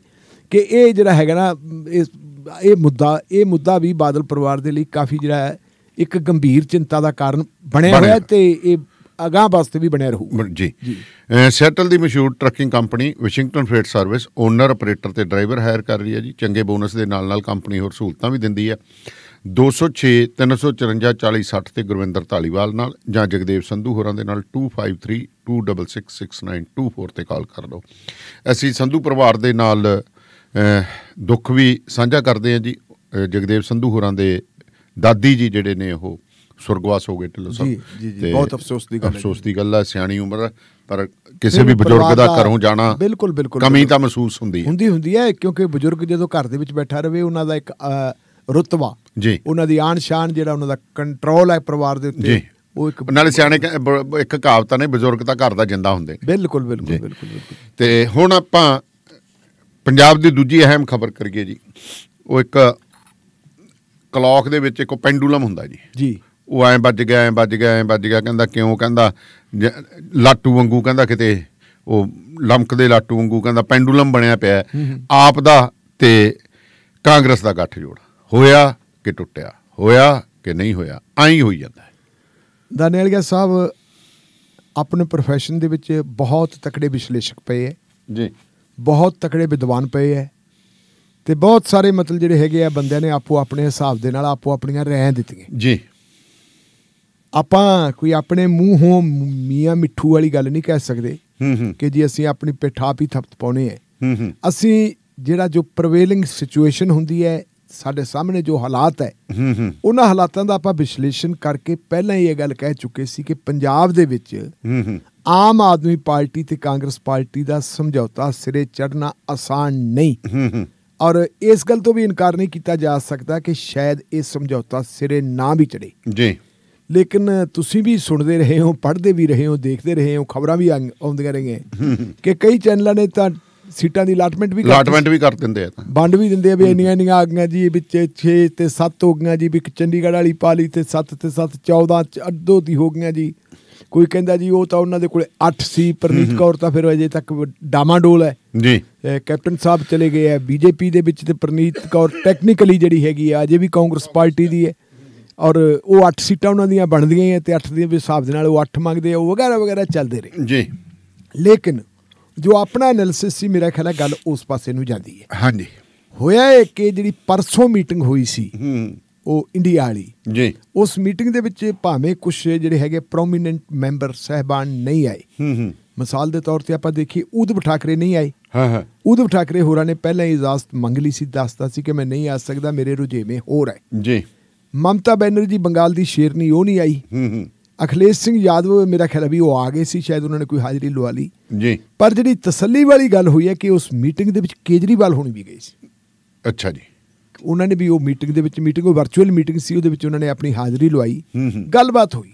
ਕਿ ਇਹ ਜਿਹੜਾ ਹੈਗਾ ਨਾ ਇਸ ਇਹ ਮੁੱਦਾ ਇਹ ਮੁੱਦਾ ਵੀ ਬਾਦਲ ਪਰਿਵਾਰ ਦੇ ਲਈ ਕਾਫੀ ਜਿਹੜਾ ਹੈ ਇੱਕ ਗੰਭੀਰ ਚਿੰਤਾ ਦਾ ਕਾਰਨ ਬਣਿਆ ਹੋਇਆ ਤੇ ਇਹ ਅਗਾਹ ਵਾਸਤੇ ਵੀ ਬਣਿਆ ਰਹੂ ਜੀ ਸੈਟਲ ਦੀ ਮਸ਼ਹੂਰ trucking company Washington freight service owner operator ਤੇ ਡਰਾਈਵਰ ਹਾਇਰ ਕਰ ਰਹੀ ਹੈ ਜੀ ਚੰਗੇ ਬੋਨਸ ਦੇ ਨਾਲ ਨਾਲ ਕੰਪਨੀ ਹੋਰ ਸਹੂਲਤਾਂ ਵੀ ਦਿੰਦੀ ਹੈ 206 354 4060 ਤੇ ਗੁਰਵਿੰਦਰ ਧਾਲੀਵਾਲ ਨਾਲ ਜਾਂ ਜਗਦੇਵ ਸੰਧੂ ਹੋਰਾਂ ਦੇ ਨਾਲ 2532666924 ਤੇ ਕਾਲ ਕਰ ਲਓ ਅਸੀਂ ਸੰਧੂ ਪਰਿਵਾਰ ਦੇ ਨਾਲ ਦੁੱਖ ਵੀ ਸਾਂਝਾ ਕਰਦੇ ਹਾਂ ਜੀ ਜਗਦੇਵ ਸੰਧੂ ਹੋਰਾਂ ਦੇ ਦਾਦੀ ਜੀ ਜਿਹੜੇ ਨੇ ਉਹ ਸੁਰਗਵਾਸ ਹੋ ਗਏ ਢਿੱਲੋਂ ਸਾਹਿਬ ਜੀ ਜੀ ਬਹੁਤ ਅਫਸੋਸ ਦੀ ਗੱਲ ਹੈ ਅਫਸੋਸ ਦੀ ਗੱਲ ਹੈ ਸਿਆਣੀ ਉਮਰ ਪਰ ਕਿਸੇ ਵੀ ਬਜ਼ੁਰਗ ਦਾ ਘਰੋਂ ਜਾਣਾ ਬਿਲਕੁਲ ਬਿਲਕੁਲ ਕਮੀ ਤਾਂ ਮਹਿਸੂਸ ਹੁੰਦੀ ਹੈ ਹੁੰਦੀ ਹੁੰਦੀ ਹੈ ਕਿਉਂਕਿ ਬਜ਼ੁਰਗ ਜਦੋਂ ਘਰ ਦੇ ਵਿੱਚ ਬੈਠਾ ਰਵੇ ਉਹਨਾਂ ਦਾ ਇੱਕ ਰੁਤਬਾ ਜੀ ਉਹਨਾਂ ਦੀ ਆਣ ਸ਼ਾਨ ਜਿਹੜਾ ਉਹਨਾਂ ਦਾ ਕੰਟਰੋਲ ਹੈ ਪਰਿਵਾਰ ਦੇ ਉੱਤੇ ਉਹ ਇੱਕ ਨਾਲੇ ਸਿਆਣੇ ਇੱਕ ਕਹਾਵਤ ਨੇ ਬਜ਼ੁਰਗ ਤਾਂ ਘਰ ਦਾ ਜਿੰਦਾ ਹੁੰਦੇ ਬਿਲਕੁਲ ਬਿਲਕੁਲ ਬਿਲਕੁਲ ਤੇ ਹੁਣ ਆਪਾਂ ਪੰਜਾਬ ਦੀ ਦੂਜੀ ਅਹਿਮ ਖਬਰ ਕਰੀਏ ਜੀ ਉਹ ਇੱਕ ਕਲੌਕ ਦੇ ਵਿੱਚ ਇੱਕ ਪੈਂਡੂਲਮ ਹੁੰਦਾ ਜੀ ਜੀ ਉਹ ਐਂ ਵੱਜ ਗਿਆ ਐਂ ਵੱਜ ਗਿਆ ਐਂ ਵੱਜ ਗਿਆ ਕਹਿੰਦਾ ਕਿਉਂ ਕਹਿੰਦਾ ਲਾਟੂ ਵਾਂਗੂ ਕਹਿੰਦਾ ਕਿਤੇ ਉਹ ਦੇ ਲਾਟੂ ਵਾਂਗੂ ਕਹਿੰਦਾ ਪੈਂਡੂਲਮ ਬਣਿਆ ਪਿਆ ਆਪ ਦਾ ਤੇ ਕਾਂਗਰਸ ਦਾ ਗੱਠ ਜੋੜ ਹੋਇਆ ਕਿ ਟੁੱਟਿਆ ਹੋਇਆ ਕਿ ਨਹੀਂ ਹੋਇਆ ਐਂ ਹੋਈ ਜਾਂਦਾ ਹੈ ਦਾਨੇਲ ਗਿਆ ਸਾਹਿਬ ਆਪਣੇ profession ਦੇ ਵਿੱਚ ਬਹੁਤ ਤਕੜੇ ਵਿਸ਼ਲੇਸ਼ਕ ਪਏ ਹੈ ਜੀ ਬਹੁਤ ਤਕੜੇ ਵਿਦਵਾਨ ਪਏ ਹੈ ਤੇ ਬਹੁਤ ਸਾਰੇ ਮਤਲਬ ਜਿਹੜੇ ਹੈਗੇ ਆ ਬੰਦਿਆਂ ਨੇ ਆਪੋ ਆਪਣੇ ਹਿਸਾਬ ਦੇ ਨਾਲ ਆਪੋ ਆਪਣੀਆਂ ਰਾਏ ਦਿੱਤੀਆਂ ਜੀ ਆਪਾਂ ਕੋਈ ਆਪਣੇ ਮੂੰਹੋਂ ਮੀਆਂ ਮਿੱਠੂ ਵਾਲੀ ਗੱਲ ਨਹੀਂ ਕਹਿ ਸਕਦੇ ਕਿ ਜੀ ਅਸੀਂ ਆਪਣੀ ਪਿੱਠ ਆਪ ਹੀ ਥਪਤ ਪਾਉਣੇ ਹੈ ਅਸੀਂ ਜਿਹੜਾ ਜੋ ਪ੍ਰਵੇਲਿੰਗ ਸਿਚੁਏਸ਼ਨ ਹੁੰਦੀ ਹੈ ਸਾਡੇ ਸਾਹਮਣੇ ਜੋ ਹਾਲਾਤ ਹੈ ਉਹਨਾਂ ਹਾਲਾਤਾਂ ਦਾ ਆਪਾਂ ਵਿਸ਼ਲੇਸ਼ਣ ਕਰਕੇ ਪਹਿਲਾਂ ਹੀ ਇਹ ਗੱਲ ਕਹਿ ਚੁੱਕੇ ਸੀ ਕਿ ਪੰਜਾਬ ਦੇ ਵਿੱਚ ਆਮ ਆਦਮੀ ਪਾਰਟੀ ਤੇ ਕਾਂਗਰਸ ਪਾਰਟੀ ਦਾ ਸਮਝੌਤਾ ਸਿਰੇ ਚੜਨਾ ਆਸਾਨ ਨਹੀਂ ਔਰ ਇਸ ਗੱਲ ਤੋਂ ਵੀ ਇਨਕਾਰ ਨਹੀਂ ਕੀਤਾ ਜਾ ਸਕਦਾ ਕਿ ਸ਼ਾਇਦ ਇਹ ਸਮਝੌਤਾ ਸਿਰੇ ਨਾ ਵੀ ਚੜੇ ਜੀ ਲੇਕਿਨ ਤੁਸੀਂ ਵੀ ਸੁਣਦੇ ਰਹੇ ਹੋ ਪੜ੍ਹਦੇ ਵੀ ਰਹੇ ਹੋ ਦੇਖਦੇ ਰਹੇ ਹੋ ਖਬਰਾਂ ਵੀ ਆਉਂਦੀਆਂ ਰਹੀਆਂ ਕਿ ਕਈ ਚੈਨਲਾਂ ਨੇ ਤਾਂ ਸੀਟਾਂ ਦੀ ਅਲਾਟਮੈਂਟ ਵੀ ਅਲਾਟਮੈਂਟ ਵੀ ਕਰ ਦਿੰਦੇ ਆ ਤਾਂ ਵੰਡ ਵੀ ਦਿੰਦੇ ਆ ਵੀ ਇੰਨੀਆਂ ਇੰਨੀਆਂ ਆ ਗਈਆਂ ਜੀ ਵਿੱਚ 6 ਤੇ 7 ਹੋ ਗਈਆਂ ਜੀ ਵੀ ਚੰਡੀਗੜ੍ਹ ਵਾਲੀ ਪਾ ਲਈ ਤੇ 7 ਤੇ 7 14 ਅੱਧੋ ਦੀ ਹੋ ਗਈਆਂ ਜੀ ਕੋਈ ਕਹਿੰਦਾ ਜੀ ਉਹ ਤਾਂ ਉਹਨਾਂ ਦੇ ਕੋਲੇ 8 ਸੀ ਪ੍ਰਨੀਤ ਕੌਰ ਤਾਂ ਫਿਰ ਅਜੇ ਤੱਕ ਡਾਮਾਡੋਲ ਹੈ ਜੀ ਕੈਪਟਨ ਸਾਹਿਬ ਚਲੇ ਗਏ ਆ ਬੀਜੇਪੀ ਦੇ ਵਿੱਚ ਤੇ ਪ੍ਰਨੀਤ ਕੌਰ ਟੈਕਨੀਕਲੀ ਜਿਹੜੀ ਹੈਗੀ ਆ ਅਜੇ ਵੀ ਕਾਂਗਰਸ ਪਾਰਟੀ ਦੀ ਹੈ ਔਰ ਉਹ 8 ਸੀਟਾਂ ਉਹਨਾਂ ਦੀਆਂ ਬਣਦੀਆਂ ਤੇ 8 ਦੇ ਹਿਸਾਬ ਦੇ ਨਾਲ ਉਹ 8 ਮੰਗਦੇ ਆ ਉਹ ਵਗੈਰਾ ਵਗੈਰਾ ਚੱਲਦੇ ਰਹੇ ਜੀ ਲੇਕਿਨ ਜੋ ਆਪਣਾ ਐਨਾਲਿਸਿਸ ਸੀ ਮੇਰਾ ਖਿਆਲ ਹੈ ਗੱਲ ਉਸ ਪਾਸੇ ਨੂੰ ਜਾਂਦੀ ਹੈ ਹਾਂਜੀ ਹੋਇਆ ਇਹ ਕਿ ਜਿਹੜੀ ਪਰਸੋਂ ਮੀਟਿੰਗ ਹੋਈ ਸੀ ਹੂੰ ਉਹ ਇੰਡੀਆ ਵਾਲੀ ਜੀ ਉਸ ਮੀਟਿੰਗ ਦੇ ਵਿੱਚ ਭਾਵੇਂ ਕੁਝ ਜਿਹੜੇ ਹੈਗੇ ਪ੍ਰੋਮਿਨੈਂਟ ਮੈਂਬਰ ਸਹਿਬਾਨ ਨਹੀਂ ਆਏ ਹੂੰ ਹੂੰ ਮਿਸਾਲ ਦੇ ਤੌਰ ਤੇ ਆਪਾਂ ਦੇਖੀ ਉਦਵ ਠਾਕਰੇ ਨਹੀਂ ਆਏ ਹਾਂ ਹਾਂ ਉਦਵ ਠਾਕਰੇ ਹੋਰਾਂ ਨੇ ਪਹਿਲਾਂ ਹੀ ਇਜਾਜ਼ਤ ਮੰਗ ਲਈ ਸੀ ਦੱਸਦਾ ਸੀ ਕਿ ਮੈਂ ਨਹੀਂ ਆ ਸਕਦਾ ਮੇਰੇ ਰੁਝੇਵੇਂ ਹੋਰ ਹੈ ਜੀ ਮਮਤਾ ਬੈਨਰਜੀ ਬੰਗਾਲ ਦੀ ਸ਼ੇਰਨੀ ਉਹ ਨਹੀਂ ਆਈ ਅਖਲੇਸ਼ ਸਿੰਘ ਯਾਦਵ ਮੇਰਾ ਖਿਆਲ ਵੀ ਉਹ ਆ ਗਏ ਸੀ ਸ਼ਾਇਦ ਉਹਨਾਂ ਨੇ ਕੋਈ ਹਾਜ਼ਰੀ ਲਵਾ ਲਈ ਜੀ ਪਰ ਜਿਹੜੀ ਤਸੱਲੀ ਵਾਲੀ ਗੱਲ ਹੋਈ ਹੈ ਕਿ ਉਸ ਮੀਟਿੰਗ ਦੇ ਵਿੱਚ ਕੇਜਰੀਵਾਲ ਹੁਣ ਵੀ ਗਏ ਸੀ ਅੱਛਾ ਜੀ ਉਹਨਾਂ ਨੇ ਵੀ ਉਹ ਮੀਟਿੰਗ ਦੇ ਵਿੱਚ ਮੀਟਿੰਗ ਉਹ ਵਰਚੁਅਲ ਮੀਟਿੰਗ ਸੀ ਉਹਦੇ ਵਿੱਚ ਉਹਨਾਂ ਨੇ ਆਪਣੀ ਹਾਜ਼ਰੀ ਲਵਾਈ ਗੱਲਬਾਤ ਹੋਈ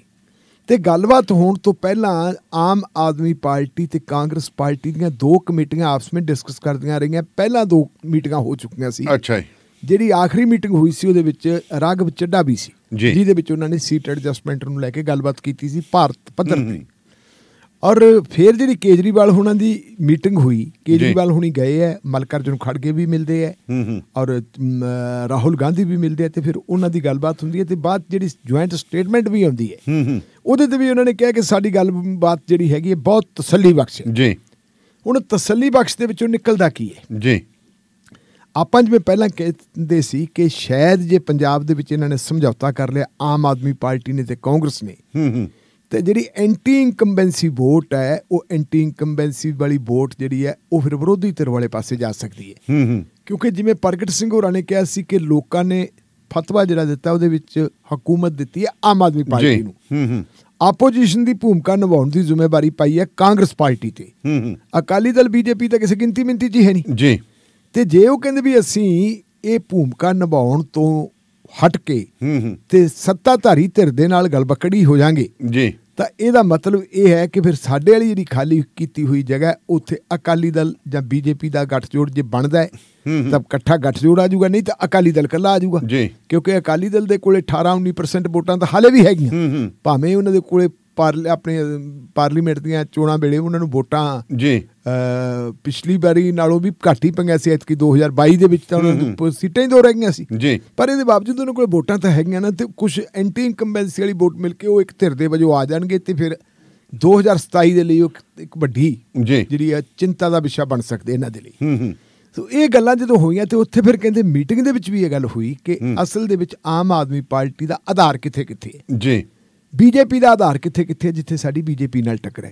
ਤੇ ਗੱਲਬਾਤ ਹੋਣ ਤੋਂ ਪਹਿਲਾਂ ਆਮ ਆਦਮੀ ਪਾਰਟੀ ਤੇ ਕਾਂਗਰਸ ਪਾਰਟੀ ਦੀਆਂ ਦੋ ਕਮੇਟੀਆਂ ਆਪਸ ਵਿੱਚ ਡਿਸਕਸ ਕਰਦੀਆਂ ਰਹੀਆਂ ਪਹਿਲਾਂ ਦੋ ਮੀਟਿੰਗਾਂ ਹੋ ਚੁੱਕੀਆਂ ਸੀ ਅੱਛਾ ਜੀ ਜਿਹੜੀ ਆਖਰੀ ਮੀਟਿੰਗ ਹੋਈ ਸੀ ਉਹਦੇ ਵਿੱਚ ਰਾਘਵ ਚੱਡਾ ਵੀ ਸੀ ਜਿਹਦੇ ਵਿੱਚ ਉਹਨਾਂ ਨੇ ਸੀਟ ਐਡਜਸਟਮੈਂਟ ਨੂੰ ਲੈ ਕੇ ਗੱਲਬਾਤ ਕੀਤੀ ਸੀ ਭਾਰਤ ਪੱਧਰ ਤੇ ਔਰ ਫਿਰ ਜਿਹੜੀ ਕੇਜਰੀਵਾਲ ਹੁਣਾਂ ਦੀ ਮੀਟਿੰਗ ਹੋਈ ਕੇਜਰੀਵਾਲ ਹੁਣੀ ਗਏ ਐ ਖੜ ਖੜਗੇ ਵੀ ਮਿਲਦੇ ਐ ਔਰ ਰਾਹੁਲ ਗਾਂਧੀ ਵੀ ਮਿਲਦੇ ਐ ਤੇ ਫਿਰ ਉਹਨਾਂ ਦੀ ਗੱਲਬਾਤ ਹੁੰਦੀ ਐ ਤੇ ਬਾਅਦ ਜਿਹੜੀ ਜੁਆਇੰਟ ਸਟੇਟਮੈਂਟ ਵੀ ਆਉਂਦੀ ਐ ਉਹਦੇ ਤੇ ਵੀ ਉਹਨਾਂ ਨੇ ਕਿਹਾ ਕਿ ਸਾਡੀ ਗੱਲਬਾਤ ਜਿਹੜੀ ਹੈਗੀ ਐ ਬਹੁਤ ਤਸੱਲੀ ਬਖਸ਼ ਜੀ ਹੁਣ ਤਸੱਲੀ ਬਖਸ਼ ਦੇ ਵਿੱਚੋਂ ਨਿਕਲਦਾ ਕੀ ਐ ਜੀ ਆਪਾਂ ਜਿਵੇਂ ਪਹਿਲਾਂ ਕਹਿੰਦੇ ਸੀ ਕਿ ਸ਼ਾਇਦ ਜੇ ਪੰਜਾਬ ਦੇ ਵਿੱਚ ਇਹਨਾਂ ਨੇ ਸਮਝੌਤਾ ਕਰ ਲਿਆ ਆਮ ਆਦਮੀ ਪਾਰਟੀ ਨੇ ਤੇ ਕਾਂਗਰਸ ਨੇ ਹੂੰ ਹੂੰ ਤੇ ਜਿਹੜੀ ਐਂਟੀ ਇਨਕੰਬੈਂਸੀ ਵੋਟ ਹੈ ਉਹ ਐਂਟੀ ਇਨਕੰਬੈਂਸੀ ਵਾਲੀ ਵੋਟ ਜਿਹੜੀ ਹੈ ਉਹ ਫਿਰ ਵਿਰੋਧੀ ਧਿਰ ਵਾਲੇ ਪਾਸੇ ਜਾ ਸਕਦੀ ਹੈ ਹੂੰ ਹੂੰ ਕਿਉਂਕਿ ਜਿਵੇਂ ਪ੍ਰਗਟ ਸਿੰਘ ਹੋਰਾਂ ਨੇ ਕਿਹਾ ਸੀ ਕਿ ਲੋਕਾਂ ਨੇ ਫਤਵਾ ਜਿਹੜਾ ਦਿੱਤਾ ਉਹਦੇ ਵਿੱਚ ਹਕੂਮਤ ਦਿੱਤੀ ਹੈ ਆਮ ਆਦਮੀ ਪਾਰਟੀ ਨੂੰ ਹੂੰ ਹੂੰ ਆਪੋਜੀਸ਼ਨ ਦੀ ਭੂਮਿਕਾ ਨਿਭਾਉਣ ਦੀ ਜ਼ਿੰਮੇਵਾਰੀ ਪਾਈ ਹੈ ਕਾਂਗਰਸ ਪਾਰਟੀ ਤੇ ਹੂੰ ਹੂੰ ਅਕਾਲੀ ਦਲ ਬੀਜੇਪੀ ਤਾਂ ਕਿਸੇ ਗਿਣਤੀ ਮਿੰਤੀ ਜੀ ਹੈ ਨਹੀਂ ਜੀ ਤੇ ਜੇ ਉਹ ਕਹਿੰਦੇ ਵੀ ਅਸੀਂ ਇਹ ਭੂਮਿਕਾ ਨਿਭਾਉਣ ਤੋਂ ਹਟ ਕੇ ਹੂੰ ਹੂੰ ਤੇ ਸੱਤਾਧਾਰੀ ਧਿਰ ਦੇ ਨਾਲ ਗਲਬਕੜੀ ਹੋ ਜਾਾਂਗੇ ਜੀ ਤਾਂ ਇਹਦਾ ਮਤਲਬ ਇਹ ਹੈ ਕਿ ਫਿਰ ਸਾਡੇ ਵਾਲੀ ਜਿਹੜੀ ਖਾਲੀ ਕੀਤੀ ਹੋਈ ਜਗ੍ਹਾ ਉੱਥੇ ਅਕਾਲੀ ਦਲ ਜਾਂ ਬੀਜੇਪੀ ਦਾ ਗੱਠਜੋੜ ਜੇ ਬਣਦਾ ਹੈ ਤਾਂ ਇਕੱਠਾ ਗੱਠਜੋੜ ਆ ਜਾਊਗਾ ਨਹੀਂ ਤਾਂ ਅਕਾਲੀ ਦਲ ਇਕੱਲਾ ਆ ਜਾਊਗਾ ਕਿਉਂਕਿ ਅਕਾਲੀ ਦਲ ਦੇ ਕੋਲੇ 18 19% ਵੋਟਾਂ ਤਾਂ ਹਾਲੇ ਵੀ ਹੈਗੀਆਂ ਭਾਵੇਂ ਉਹਨਾਂ ਦੇ ਕੋਲੇ ਪਾਰਲੀ ਆਪਣੇ ਪਾਰਲੀਮੈਂਟ ਦੀਆਂ ਚੋਣਾਂ ਵੇਲੇ ਉਹਨਾਂ ਨੂੰ ਵੋਟਾਂ ਜੀ ਪਿਛਲੀ ਵਾਰੀ ਨਾਲੋਂ ਵੀ ਘੱਟ ਹੀ ਪੰਗਿਆ ਸੀ ਐਤਕੀ 2022 ਦੇ ਵਿੱਚ ਤਾਂ ਉਹਨਾਂ ਨੂੰ ਸੀਟਾਂ ਹੀ ਦੋ ਰਹਿ ਗਈਆਂ ਸੀ ਜੀ ਪਰ ਇਹਦੇ ਬਾਵਜੂਦ ਉਹਨਾਂ ਕੋਲ ਵੋਟਾਂ ਤਾਂ ਹੈਗੀਆਂ ਨਾ ਤੇ ਕੁਝ ਐਂਟੀ ਇਨਕੰਬੈਂਸੀ ਵਾਲੀ ਵੋਟ ਮਿਲ ਕੇ ਉਹ ਇੱਕ ਧਿਰ ਦੇ ਵਜੋਂ ਆ ਜਾਣਗੇ ਤੇ ਫਿਰ 2027 ਦੇ ਲਈ ਇੱਕ ਵੱਡੀ ਜਿਹੜੀ ਹੈ ਚਿੰਤਾ ਦਾ ਵਿਸ਼ਾ ਬਣ ਸਕਦੇ ਇਹਨਾਂ ਦੇ ਲਈ ਹੂੰ ਹੂੰ ਸੋ ਇਹ ਗੱਲਾਂ ਜਦੋਂ ਹੋਈਆਂ ਤੇ ਉੱਥੇ ਫਿਰ ਕਹਿੰਦੇ ਮੀਟਿੰਗ ਦੇ ਵਿੱਚ ਵੀ ਇਹ ਗੱਲ ਹੋਈ ਕਿ ਅਸਲ ਦੇ ਵਿੱਚ ਆਮ ਆਦਮੀ ਪਾਰਟੀ ਦਾ ਆਧਾਰ ਕਿੱਥੇ ਕਿੱਥੇ ਹੈ ਜੀ ਬੀਜੇਪੀ ਦਾ ਆਧਾਰ ਕਿੱਥੇ ਕਿੱਥੇ ਜਿੱਥੇ ਸਾਡੀ ਬੀਜੇਪੀ ਨਾਲ ਟਕਰੇ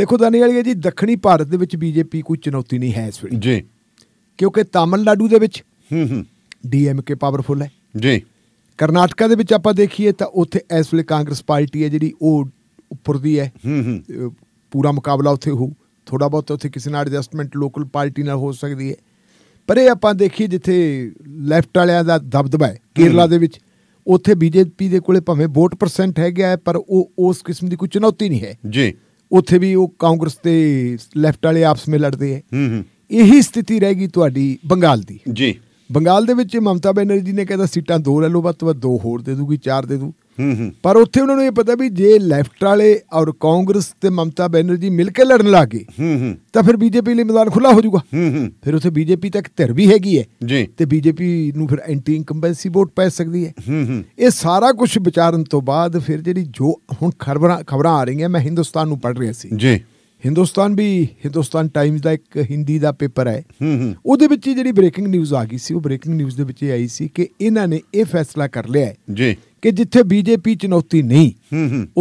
ਦੇਖੋ ਦਾਨੀ ਵਾਲੀ ਜੀ ਦੱਖਣੀ ਭਾਰਤ ਦੇ ਵਿੱਚ ਬੀਜੇਪੀ ਕੋਈ ਚੁਣੌਤੀ ਨਹੀਂ ਹੈ ਇਸ ਵੇਲੇ ਜੀ ਕਿਉਂਕਿ ਤਾਮਿਲਨਾਡੂ ਦੇ ਵਿੱਚ ਹੂੰ ਹੂੰ ਡੀਐਮਕੇ ਪਾਵਰਫੁਲ ਹੈ ਜੀ ਕਰਨਾਟਕਾ ਦੇ ਵਿੱਚ ਆਪਾਂ ਦੇਖੀਏ ਤਾਂ ਉੱਥੇ ਇਸ ਵੇਲੇ ਕਾਂਗਰਸ ਪਾਰਟੀ ਹੈ ਜਿਹੜੀ ਉਹ ਉੱਪਰ ਦੀ ਹੈ ਹੂੰ ਹੂੰ ਪੂਰਾ ਮੁਕਾਬਲਾ ਉੱਥੇ ਹੋ ਥੋੜਾ ਬਹੁਤ ਉੱਥੇ ਕਿਸੇ ਨਾਲ ਐਡਜਸਟਮੈਂਟ ਲੋਕਲ ਪਾਰਟੀ ਨਾਲ ਹੋ ਸਕਦੀ ਹੈ ਪਰ ਇਹ ਆਪਾਂ ਦੇਖੀਏ ਜਿੱਥੇ ਲੈਫਟ ਵਾਲਿਆਂ ਦਾ ਦਬਦਬਾ ਹੈ ਕੇਰਲਾ ਦੇ ਵਿੱਚ ਉੱਥੇ ਬੀਜੇਪੀ ਦੇ ਕੋਲੇ ਭਾਵੇਂ ਵੋਟ ਪਰਸੈਂਟ ਹੈਗਾ ਗਿਆ ਪਰ ਉਹ ਉਸ ਕਿਸਮ ਦੀ ਕੋਈ ਚੁਣੌਤੀ ਨਹੀਂ ਹੈ ਜੀ ਉੱਥੇ ਵੀ ਉਹ ਕਾਂਗਰਸ ਤੇ ਲੈਫਟ ਵਾਲੇ ਆਪਸ ਵਿੱਚ ਲੜਦੇ ਹੈ ਹੂੰ ਹੂੰ ਇਹੀ ਸਥਿਤੀ ਰਹੇਗੀ ਤੁਹਾਡੀ ਬੰਗਾਲ ਦੀ ਜੀ ਬੰਗਾਲ ਦੇ ਵਿੱਚ ਮਮਤਾ ਬੈਨਰਜੀ ਨੇ ਕਹਿੰਦਾ ਸੀਟਾਂ ਦੋ ਲੈ ਲਓ ਵੱਧ ਤੋਂ ਦੋ ਹੋਰ ਦੇ ਦੂਗੀ ਚਾਰ ਦੇ ਦੂ ਪਰ ਉੱਥੇ ਉਹਨਾਂ ਨੂੰ ਇਹ ਪਤਾ ਵੀ ਜੇ ਲੈਫਟ ਵਾਲੇ ਔਰ ਕਾਂਗਰਸ ਤੇ ਮਮਤਾ ਬੈਨਰਜੀ ਮਿਲ ਕੇ ਲੜਨ ਲੱਗੇ ਤਾਂ ਫਿਰ ਬੀਜੇਪੀ ਲਈ ਮੈਦਾਨ ਖੁੱਲਾ ਹੋ ਜਾਊਗਾ ਫਿਰ ਉੱਥੇ ਬੀਜੇਪੀ ਤੱਕ ਧਿਰ ਵੀ ਹੈਗੀ ਹੈ ਤੇ ਬੀਜੇਪੀ ਨੂੰ ਫਿਰ ਐਂਟੀ ਇਨਕੰਬੈਂਸੀ ਵੋਟ ਪੈ ਸਕਦੀ ਹੈ ਇਹ ਸਾਰਾ ਕੁਝ ਵਿਚਾਰਨ ਤੋਂ ਬਾਅਦ ਫਿਰ ਜਿਹੜੀ ਜੋ ਹੁਣ ਖਬਰਾਂ ਖਬਰਾਂ ਆ ਰਹੀਆਂ ਮੈਂ ਹਿੰਦੁਸਤਾਨ ਨੂੰ ਪੜ ਰਿਹਾ ਸੀ ਜੀ ਹਿੰਦੁਸਤਾਨ ਵੀ ਹਿੰਦੁਸਤਾਨ ਟਾਈਮਜ਼ ਦਾ ਇੱਕ ਹਿੰਦੀ ਦਾ ਪੇਪਰ ਹੈ ਉਹਦੇ ਵਿੱਚ ਜਿਹੜੀ ਬ੍ਰੇਕਿੰਗ ਨਿਊਜ਼ ਆ ਗਈ ਸੀ ਉਹ ਬ੍ਰੇਕਿੰਗ ਨਿਊਜ਼ ਦੇ ਵਿੱਚ ਇਹ ਆਈ ਸੀ ਕਿ ਇਹਨਾਂ ਨੇ ਇਹ ਫੈਸਲਾ ਕਰ ਲਿਆ ਹੈ ਜੀ ਕਿ ਜਿੱਥੇ ਬੀਜੇਪੀ ਚੁਣੌਤੀ ਨਹੀਂ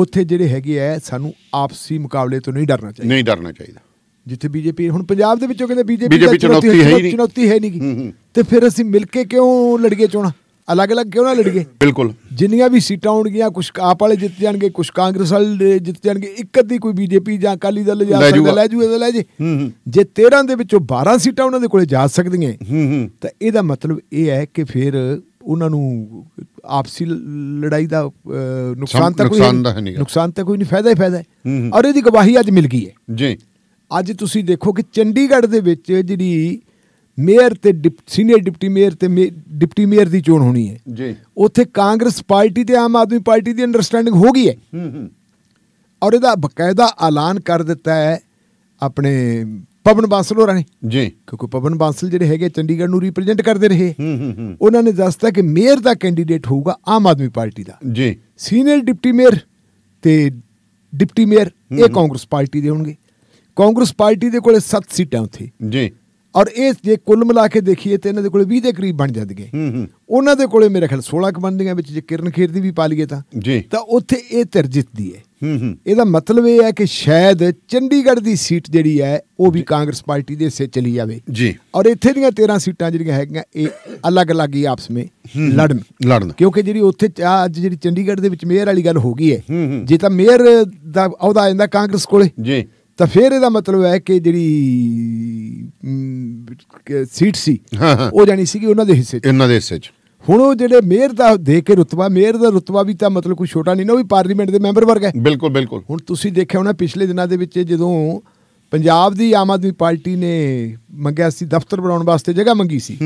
ਉੱਥੇ ਜਿਹੜੇ ਹੈਗੇ ਆ ਸਾਨੂੰ ਆਪਸੀ ਮੁਕਾਬਲੇ ਤੋਂ ਨਹੀਂ ਡਰਨਾ ਚਾਹੀਦਾ ਨਹੀਂ ਡਰਨਾ ਚਾਹੀਦਾ ਜਿੱਥੇ ਬੀਜੇਪੀ ਹੁਣ ਪੰਜਾਬ ਦੇ ਵਿੱਚੋਂ ਕਹਿੰਦੇ ਬੀਜੇਪੀ ਚੁਣੌਤੀ ਹੈ ਹੀ ਨਹੀਂ ਚੁਣੌਤੀ ਹੈ ਨਹੀਂ ਤੇ ਫਿਰ ਅਸੀਂ ਮਿਲ ਕੇ ਕਿਉਂ ਲੜੀਏ ਚੋਣਾ ਅਲੱਗ-ਅਲੱਗ ਕਿਉਂ ਨਾ ਲੜੀਏ ਬਿਲਕੁਲ ਜਿੰਨੀਆਂ ਵੀ ਸੀਟਾਂ ਆਉਣਗੀਆਂ ਕੁਝ ਆਪ ਵਾਲੇ ਜਿੱਤ ਜਾਣਗੇ ਕੁਝ ਕਾਂਗਰਸ ਵਾਲੇ ਜਿੱਤ ਜਾਣਗੇ ਇੱਕ ਅੱਧੀ ਕੋਈ ਬੀਜੇਪੀ ਜਾਂ ਅਕਾਲੀ ਦਲ ਜਾਂ ਸਕਦਾ ਲੈ ਜੂਗਾ ਲੈ ਜੇ ਜੇ 13 ਦੇ ਵਿੱਚੋਂ 12 ਸੀਟਾਂ ਉਹਨਾਂ ਦੇ ਕੋਲੇ ਜਾ ਸਕਦੀਆਂ ਤਾਂ ਇਹਦਾ ਮਤਲਬ ਇਹ ਹੈ ਕਿ ਫਿਰ ਉਹਨਾਂ ਨੂੰ ਆਪਸੀ ਲੜਾਈ ਦਾ ਨੁਕਸਾਨ ਤਾਂ ਕੋਈ ਨੁਕਸਾਨ ਤਾਂ ਕੋਈ ਨਹੀਂ ਫਾਇਦਾ ਹੀ ਫਾਇਦਾ ਹੈ ਔਰ ਇਹਦੀ ਗਵਾਹੀ ਅੱਜ ਮਿਲ ਗਈ ਹੈ ਜੀ ਅੱਜ ਤੁਸੀਂ ਦੇਖੋ ਕਿ ਚੰਡੀਗੜ੍ਹ ਦੇ ਵਿੱਚ ਜਿਹੜੀ ਮੇਅਰ ਤੇ ਸੀਨੀਅਰ ਡਿਪਟੀ ਮੇਅਰ ਤੇ ਡਿਪਟੀ ਮੇਅਰ ਦੀ ਚੋਣ ਹੋਣੀ ਹੈ ਜੀ ਉੱਥੇ ਕਾਂਗਰਸ ਪਾਰਟੀ ਤੇ ਆਮ ਆਦਮੀ ਪਾਰਟੀ ਦੀ ਅੰਡਰਸਟੈਂਡਿੰਗ ਹੋ ਗਈ ਹੈ ਔਰ ਇਹਦਾ ਬਕਾਇਦਾ ਐਲਾਨ ਕਰ ਦਿੱਤਾ ਹੈ ਆਪਣੇ ਪਵਨ ਬਾਂਸਲ ਹੋਰਾਂ ਨੇ ਜੀ ਕਿਉਂਕਿ ਪਵਨ ਬਾਂਸਲ ਜਿਹੜੇ ਹੈਗੇ ਚੰਡੀਗੜ੍ਹ ਨੂੰ ਰਿਪਰੈਜ਼ੈਂਟ ਕਰਦੇ ਰਹੇ ਉਹਨਾਂ ਨੇ ਦੱਸਤਾ ਕਿ ਮੇਅਰ ਦਾ ਕੈਂਡੀਡੇਟ ਹੋਊਗਾ ਆਮ ਆਦਮੀ ਪਾਰਟੀ ਦਾ ਜੀ ਸੀਨੀਅਰ ਡਿਪਟੀ ਮੇਅਰ ਤੇ ਡਿਪਟੀ ਮੇਅਰ ਇਹ ਕਾਂਗਰਸ ਪਾਰਟੀ ਦੇ ਹੋਣਗੇ ਕਾਂਗਰਸ ਪਾਰਟੀ ਦੇ ਕੋਲੇ 7 ਸੀਟਾਂ ਉੱਥੇ ਜੀ ਔਰ ਇਹ ਜੇ ਕੁੱਲ ਮਿਲਾ ਕੇ ਦੇਖੀਏ ਤੇ ਇਹਨਾਂ ਦੇ ਕੋਲੇ 20 ਦੇ ਕਰੀਬ ਬਣ ਜਾਂਦੇ ਉਹਨਾਂ ਦੇ ਕੋਲੇ ਮੇਰੇ ਖਿਆਲ 16 ਕ ਬਣਦੀਆਂ ਵਿੱਚ ਜੇ ਕਿਰਨ ਖੇਰ ਦੀ ਵੀ ਪਾ ਲਈਏ ਤਾਂ ਜੀ ਤਾਂ ਉੱਥੇ ਇਹ ਧਿਰ ਜਿੱਤਦੀ ਹੈ ਇਹਦਾ ਮਤਲਬ ਇਹ ਹੈ ਕਿ ਸ਼ਾਇਦ ਚੰਡੀਗੜ੍ਹ ਦੀ ਸੀਟ ਜਿਹੜੀ ਹੈ ਉਹ ਵੀ ਕਾਂਗਰਸ ਪਾਰਟੀ ਦੇ ਹਿੱਸੇ ਚਲੀ ਜਾਵੇ ਜੀ ਔਰ ਇੱਥੇ ਦੀਆਂ 13 ਸੀਟਾਂ ਜਿਹੜੀਆਂ ਹੈਗੀਆਂ ਇਹ ਅਲੱਗ-ਅਲੱਗ ਹੀ ਆਪਸ ਵਿੱਚ ਲੜਨ ਲੜਨ ਕਿਉਂਕਿ ਜਿਹੜੀ ਉੱਥੇ ਅੱਜ ਜਿਹੜੀ ਚੰਡੀਗੜ੍ਹ ਦੇ ਵਿੱਚ ਮੇਅਰ ਵਾਲੀ ਗੱਲ ਹੋ ਗਈ ਹੈ ਜੇ ਤਾਂ ਮੇਅਰ ਦਾ ਅਹੁਦਾ ਜਾਂਦਾ ਕਾਂਗਰਸ ਕੋਲੇ ਜੀ ਤਾਂ ਫਿਰ ਇਹਦਾ ਮਤਲਬ ਹੈ ਕਿ ਜਿਹੜੀ ਸੀਟ ਸੀ ਉਹ ਜਾਨੀ ਸੀ ਕਿ ਉਹਨਾਂ ਦੇ ਹਿੱਸੇ ਚ ਇਹਨਾਂ ਦੇ ਹਿੱਸੇ ਚ ਹੁਣ ਉਹ ਜਿਹੜੇ ਮੇਅਰ ਦਾ ਦੇ ਕੇ ਰੁਤਬਾ ਮੇਅਰ ਦਾ ਰੁਤਬਾ ਵੀ ਤਾਂ ਮਤਲਬ ਕੋਈ ਛੋਟਾ ਨਹੀਂ ਨਾ ਉਹ ਵੀ ਪਾਰਲੀਮੈਂਟ ਦੇ ਮੈਂਬਰ ਵਰਗਾ ਹੈ ਬਿਲਕੁਲ ਬਿਲਕੁਲ ਹੁਣ ਤੁਸੀਂ ਦੇਖਿਆ ਹੋਣਾ ਪਿਛਲੇ ਦਿਨਾਂ ਦੇ ਵਿੱਚ ਜਦੋਂ ਪੰਜਾਬ ਦੀ ਆਮ ਆਦਮੀ ਪਾਰਟੀ ਨੇ ਮੰਗਿਆ ਸੀ ਦਫ਼ਤਰ ਬਣਾਉਣ ਵਾਸਤੇ ਜਗ੍ਹਾ ਮੰਗੀ ਸੀ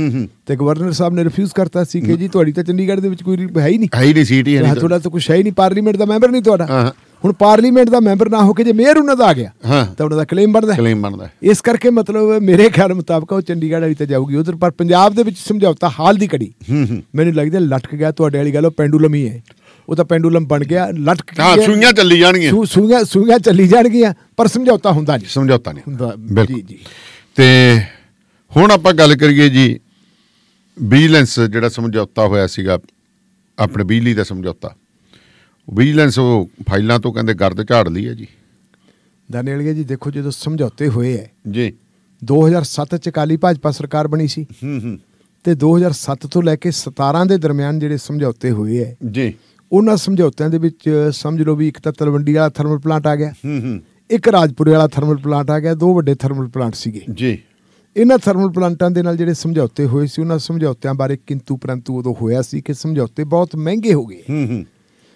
ਤੇ ਗਵਰਨਰ ਸਾਹਿਬ ਨੇ ਰਿਫਿਊਜ਼ ਕਰਤਾ ਸੀ ਕਿ ਜੀ ਤੁਹਾਡੀ ਤਾਂ ਚੰਡੀਗੜ੍ਹ ਦੇ ਵਿੱਚ ਕੋਈ ਹੈ ਹੀ ਨਹੀਂ ਹੈ ਹੀ ਨਹੀਂ ਸੀਟ ਹੀ ਨਹੀਂ ਤੁਹਾਡਾ ਤਾਂ ਕੁਝ ਹੈ ਹੀ ਨਹੀਂ ਪਾਰਲੀਮੈਂਟ ਦਾ ਮੈਂਬਰ ਨਹੀਂ ਤੁਹਾਡਾ ਹੁਣ ਪਾਰਲੀਮੈਂਟ ਦਾ ਮੈਂਬਰ ਨਾ ਹੋ ਕੇ ਜੇ ਮੇਅਰ ਉਹਨਾਂ ਦਾ ਆ ਗਿਆ ਤਾਂ ਉਹਨਾਂ ਦਾ ਕਲੇਮ ਬਣਦਾ ਕਲੇਮ ਬਣਦਾ ਇਸ ਕਰਕੇ ਮਤਲਬ ਮੇਰੇ ਖਿਆਲ ਮੁਤਾਬਕ ਉਹ ਚੰਡੀਗੜ੍ਹ ਵਾਲੀ ਤੇ ਜਾਊਗੀ ਉਧਰ ਪਰ ਪੰਜਾਬ ਦੇ ਵਿੱਚ ਸਮਝੌਤਾ ਹਾਲ ਦੀ ਕੜੀ ਮੈਨੂੰ ਲੱਗਦਾ ਲਟਕ ਗਿਆ ਤੁਹਾਡੇ ਵਾਲੀ ਗੱਲ ਉਹ ਪੈਂਡੂਲਮ ਹੀ ਹੈ ਉਹ ਤਾਂ ਪੈਂਡੂਲਮ ਬਣ ਗਿਆ ਲਟਕ ਗਿਆ ਹਾਂ ਸੂਈਆਂ ਚੱਲੀ ਜਾਣਗੀਆਂ ਸੂਈਆਂ ਸੂਈਆਂ ਚੱਲੀ ਜਾਣਗੀਆਂ ਪਰ ਸਮਝੌਤਾ ਹੁੰਦਾ ਨਹੀਂ ਸਮਝੌਤਾ ਨਹੀਂ ਜੀ ਜੀ ਤੇ ਹੁਣ ਆਪਾਂ ਗੱਲ ਕਰੀਏ ਜੀ ਵਿਜੀਲੈਂਸ ਜਿਹੜਾ ਸਮਝੌਤਾ ਹੋਇਆ ਸੀਗਾ ਆਪਣੇ ਬਿਜਲੀ ਦਾ ਸਮਝੌਤਾ ਵਿਜੀਲੈਂਸ ਉਹ ਫਾਈਲਾਂ ਤੋਂ ਕਹਿੰਦੇ ਗਰਦ ਝਾੜ ਲਈ ਹੈ ਜੀ ਦਾਨੇਲਗੇ ਜੀ ਦੇਖੋ ਜਦੋਂ ਸਮਝੌਤੇ ਹੋਏ ਹੈ ਜੀ 2007 ਚ ਕਾਲੀ ਭਾਜਪਾ ਸਰਕਾਰ ਬਣੀ ਸੀ ਹੂੰ ਹੂੰ ਤੇ 2007 ਤੋਂ ਲੈ ਕੇ 17 ਦੇ ਦਰਮਿਆਨ ਜਿਹੜੇ ਸਮਝੌਤੇ ਹੋਏ ਹੈ ਜੀ ਉਹਨਾਂ ਸਮਝੌਤਿਆਂ ਦੇ ਵਿੱਚ ਸਮਝ ਲਓ ਵੀ ਇੱਕ ਤਾਂ ਤਲਵੰਡੀ ਵਾਲਾ ਥਰਮਲ ਪਲਾਂਟ ਆ ਗਿਆ ਹੂੰ ਹੂੰ ਇੱਕ ਰਾਜਪੁਰੇ ਵਾਲਾ ਥਰਮਲ ਪਲਾਂਟ ਆ ਗਿਆ ਦੋ ਵੱਡੇ ਥਰਮਲ ਪਲਾਂਟ ਸੀਗੇ ਜੀ ਇਹਨਾਂ ਥਰਮਲ ਪਲਾਂਟਾਂ ਦੇ ਨਾਲ ਜਿਹੜੇ ਸਮਝੌਤੇ ਹੋਏ ਸੀ ਉਹਨਾਂ ਸਮਝੌਤਿਆਂ ਬਾਰੇ ਕਿੰਤੂ ਪਰੰਤੂ ਉਦੋਂ ਹੋਇਆ ਸੀ ਕਿ ਸਮਝੌਤੇ ਬਹੁਤ ਮਹਿੰਗੇ ਹੋ ਗਏ ਹੂੰ ਹੂੰ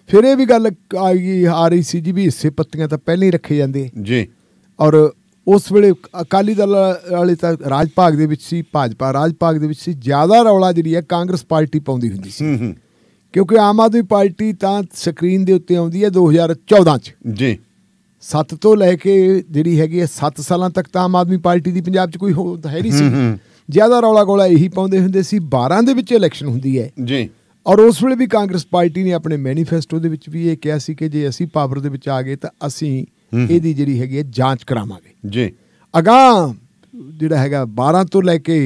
ਫਿਰ ਇਹ ਵੀ ਗੱਲ ਆਈ ਆ ਰਹੀ ਸੀ ਜੀ ਵੀ ਹਿੱਸੇ ਪੱਤੀਆਂ ਤਾਂ ਪਹਿਲਾਂ ਹੀ ਰੱਖੇ ਜਾਂਦੇ ਜੀ ਔਰ ਉਸ ਵੇਲੇ ਅਕਾਲੀ ਦਲ ਵਾਲੇ ਤਾਂ ਰਾਜ ਭਾਗ ਦੇ ਵਿੱਚ ਸੀ ਭਾਜਪਾ ਰਾਜ ਭਾਗ ਦੇ ਵਿੱਚ ਸੀ ਜ਼ਿਆਦਾ ਰੌਲਾ ਜਿਹੜੀ ਹੈ ਕਾਂਗਰਸ ਪਾਰਟੀ ਪਾਉਂਦੀ ਹੁੰਦੀ ਸੀ ਕਿਉਂਕਿ ਆਮ ਆਦਮੀ ਪਾਰਟੀ ਤਾਂ ਸਕਰੀਨ ਦੇ ਉੱਤੇ ਆਉਂਦੀ ਹੈ 2014 ਚ ਜੀ 7 ਤੋਂ ਲੈ ਕੇ ਜਿਹੜੀ ਹੈਗੀ ਹੈ 7 ਸਾਲਾਂ ਤੱਕ ਤਾਂ ਆਮ ਆਦਮੀ ਪਾਰਟੀ ਦੀ ਪੰਜਾਬ 'ਚ ਕੋਈ ਹੈ ਨਹੀਂ ਸੀ ਜ਼ਿਆਦਾ ਰੌਲਾ ਗੋਲਾ ਇਹੀ ਪਾਉਂਦੇ ਹੁੰਦੇ ਸੀ 12 ਦੇ ਵਿੱਚ ਇਲੈਕਸ਼ਨ ਹੁੰਦੀ ਹੈ ਜੀ ਔਰ ਉਸ ਵੇਲੇ ਵੀ ਕਾਂਗਰਸ ਪਾਰਟੀ ਨੇ ਆਪਣੇ ਮੈਨੀਫੈਸਟੋ ਦੇ ਵਿੱਚ ਵੀ ਇਹ ਕਿਹਾ ਸੀ ਕਿ ਜੇ ਅਸੀਂ ਪਾਵਰ ਦੇ ਵਿੱਚ ਆ ਗਏ ਤਾਂ ਅਸੀਂ ਇਹਦੀ ਜਿਹੜੀ ਹੈਗੀ ਹੈ ਜਾਂਚ ਕਰਾਵਾਂਗੇ ਜੀ ਅਗਾ ਜਿਹੜਾ ਹੈਗਾ 12 ਤੋਂ ਲੈ ਕੇ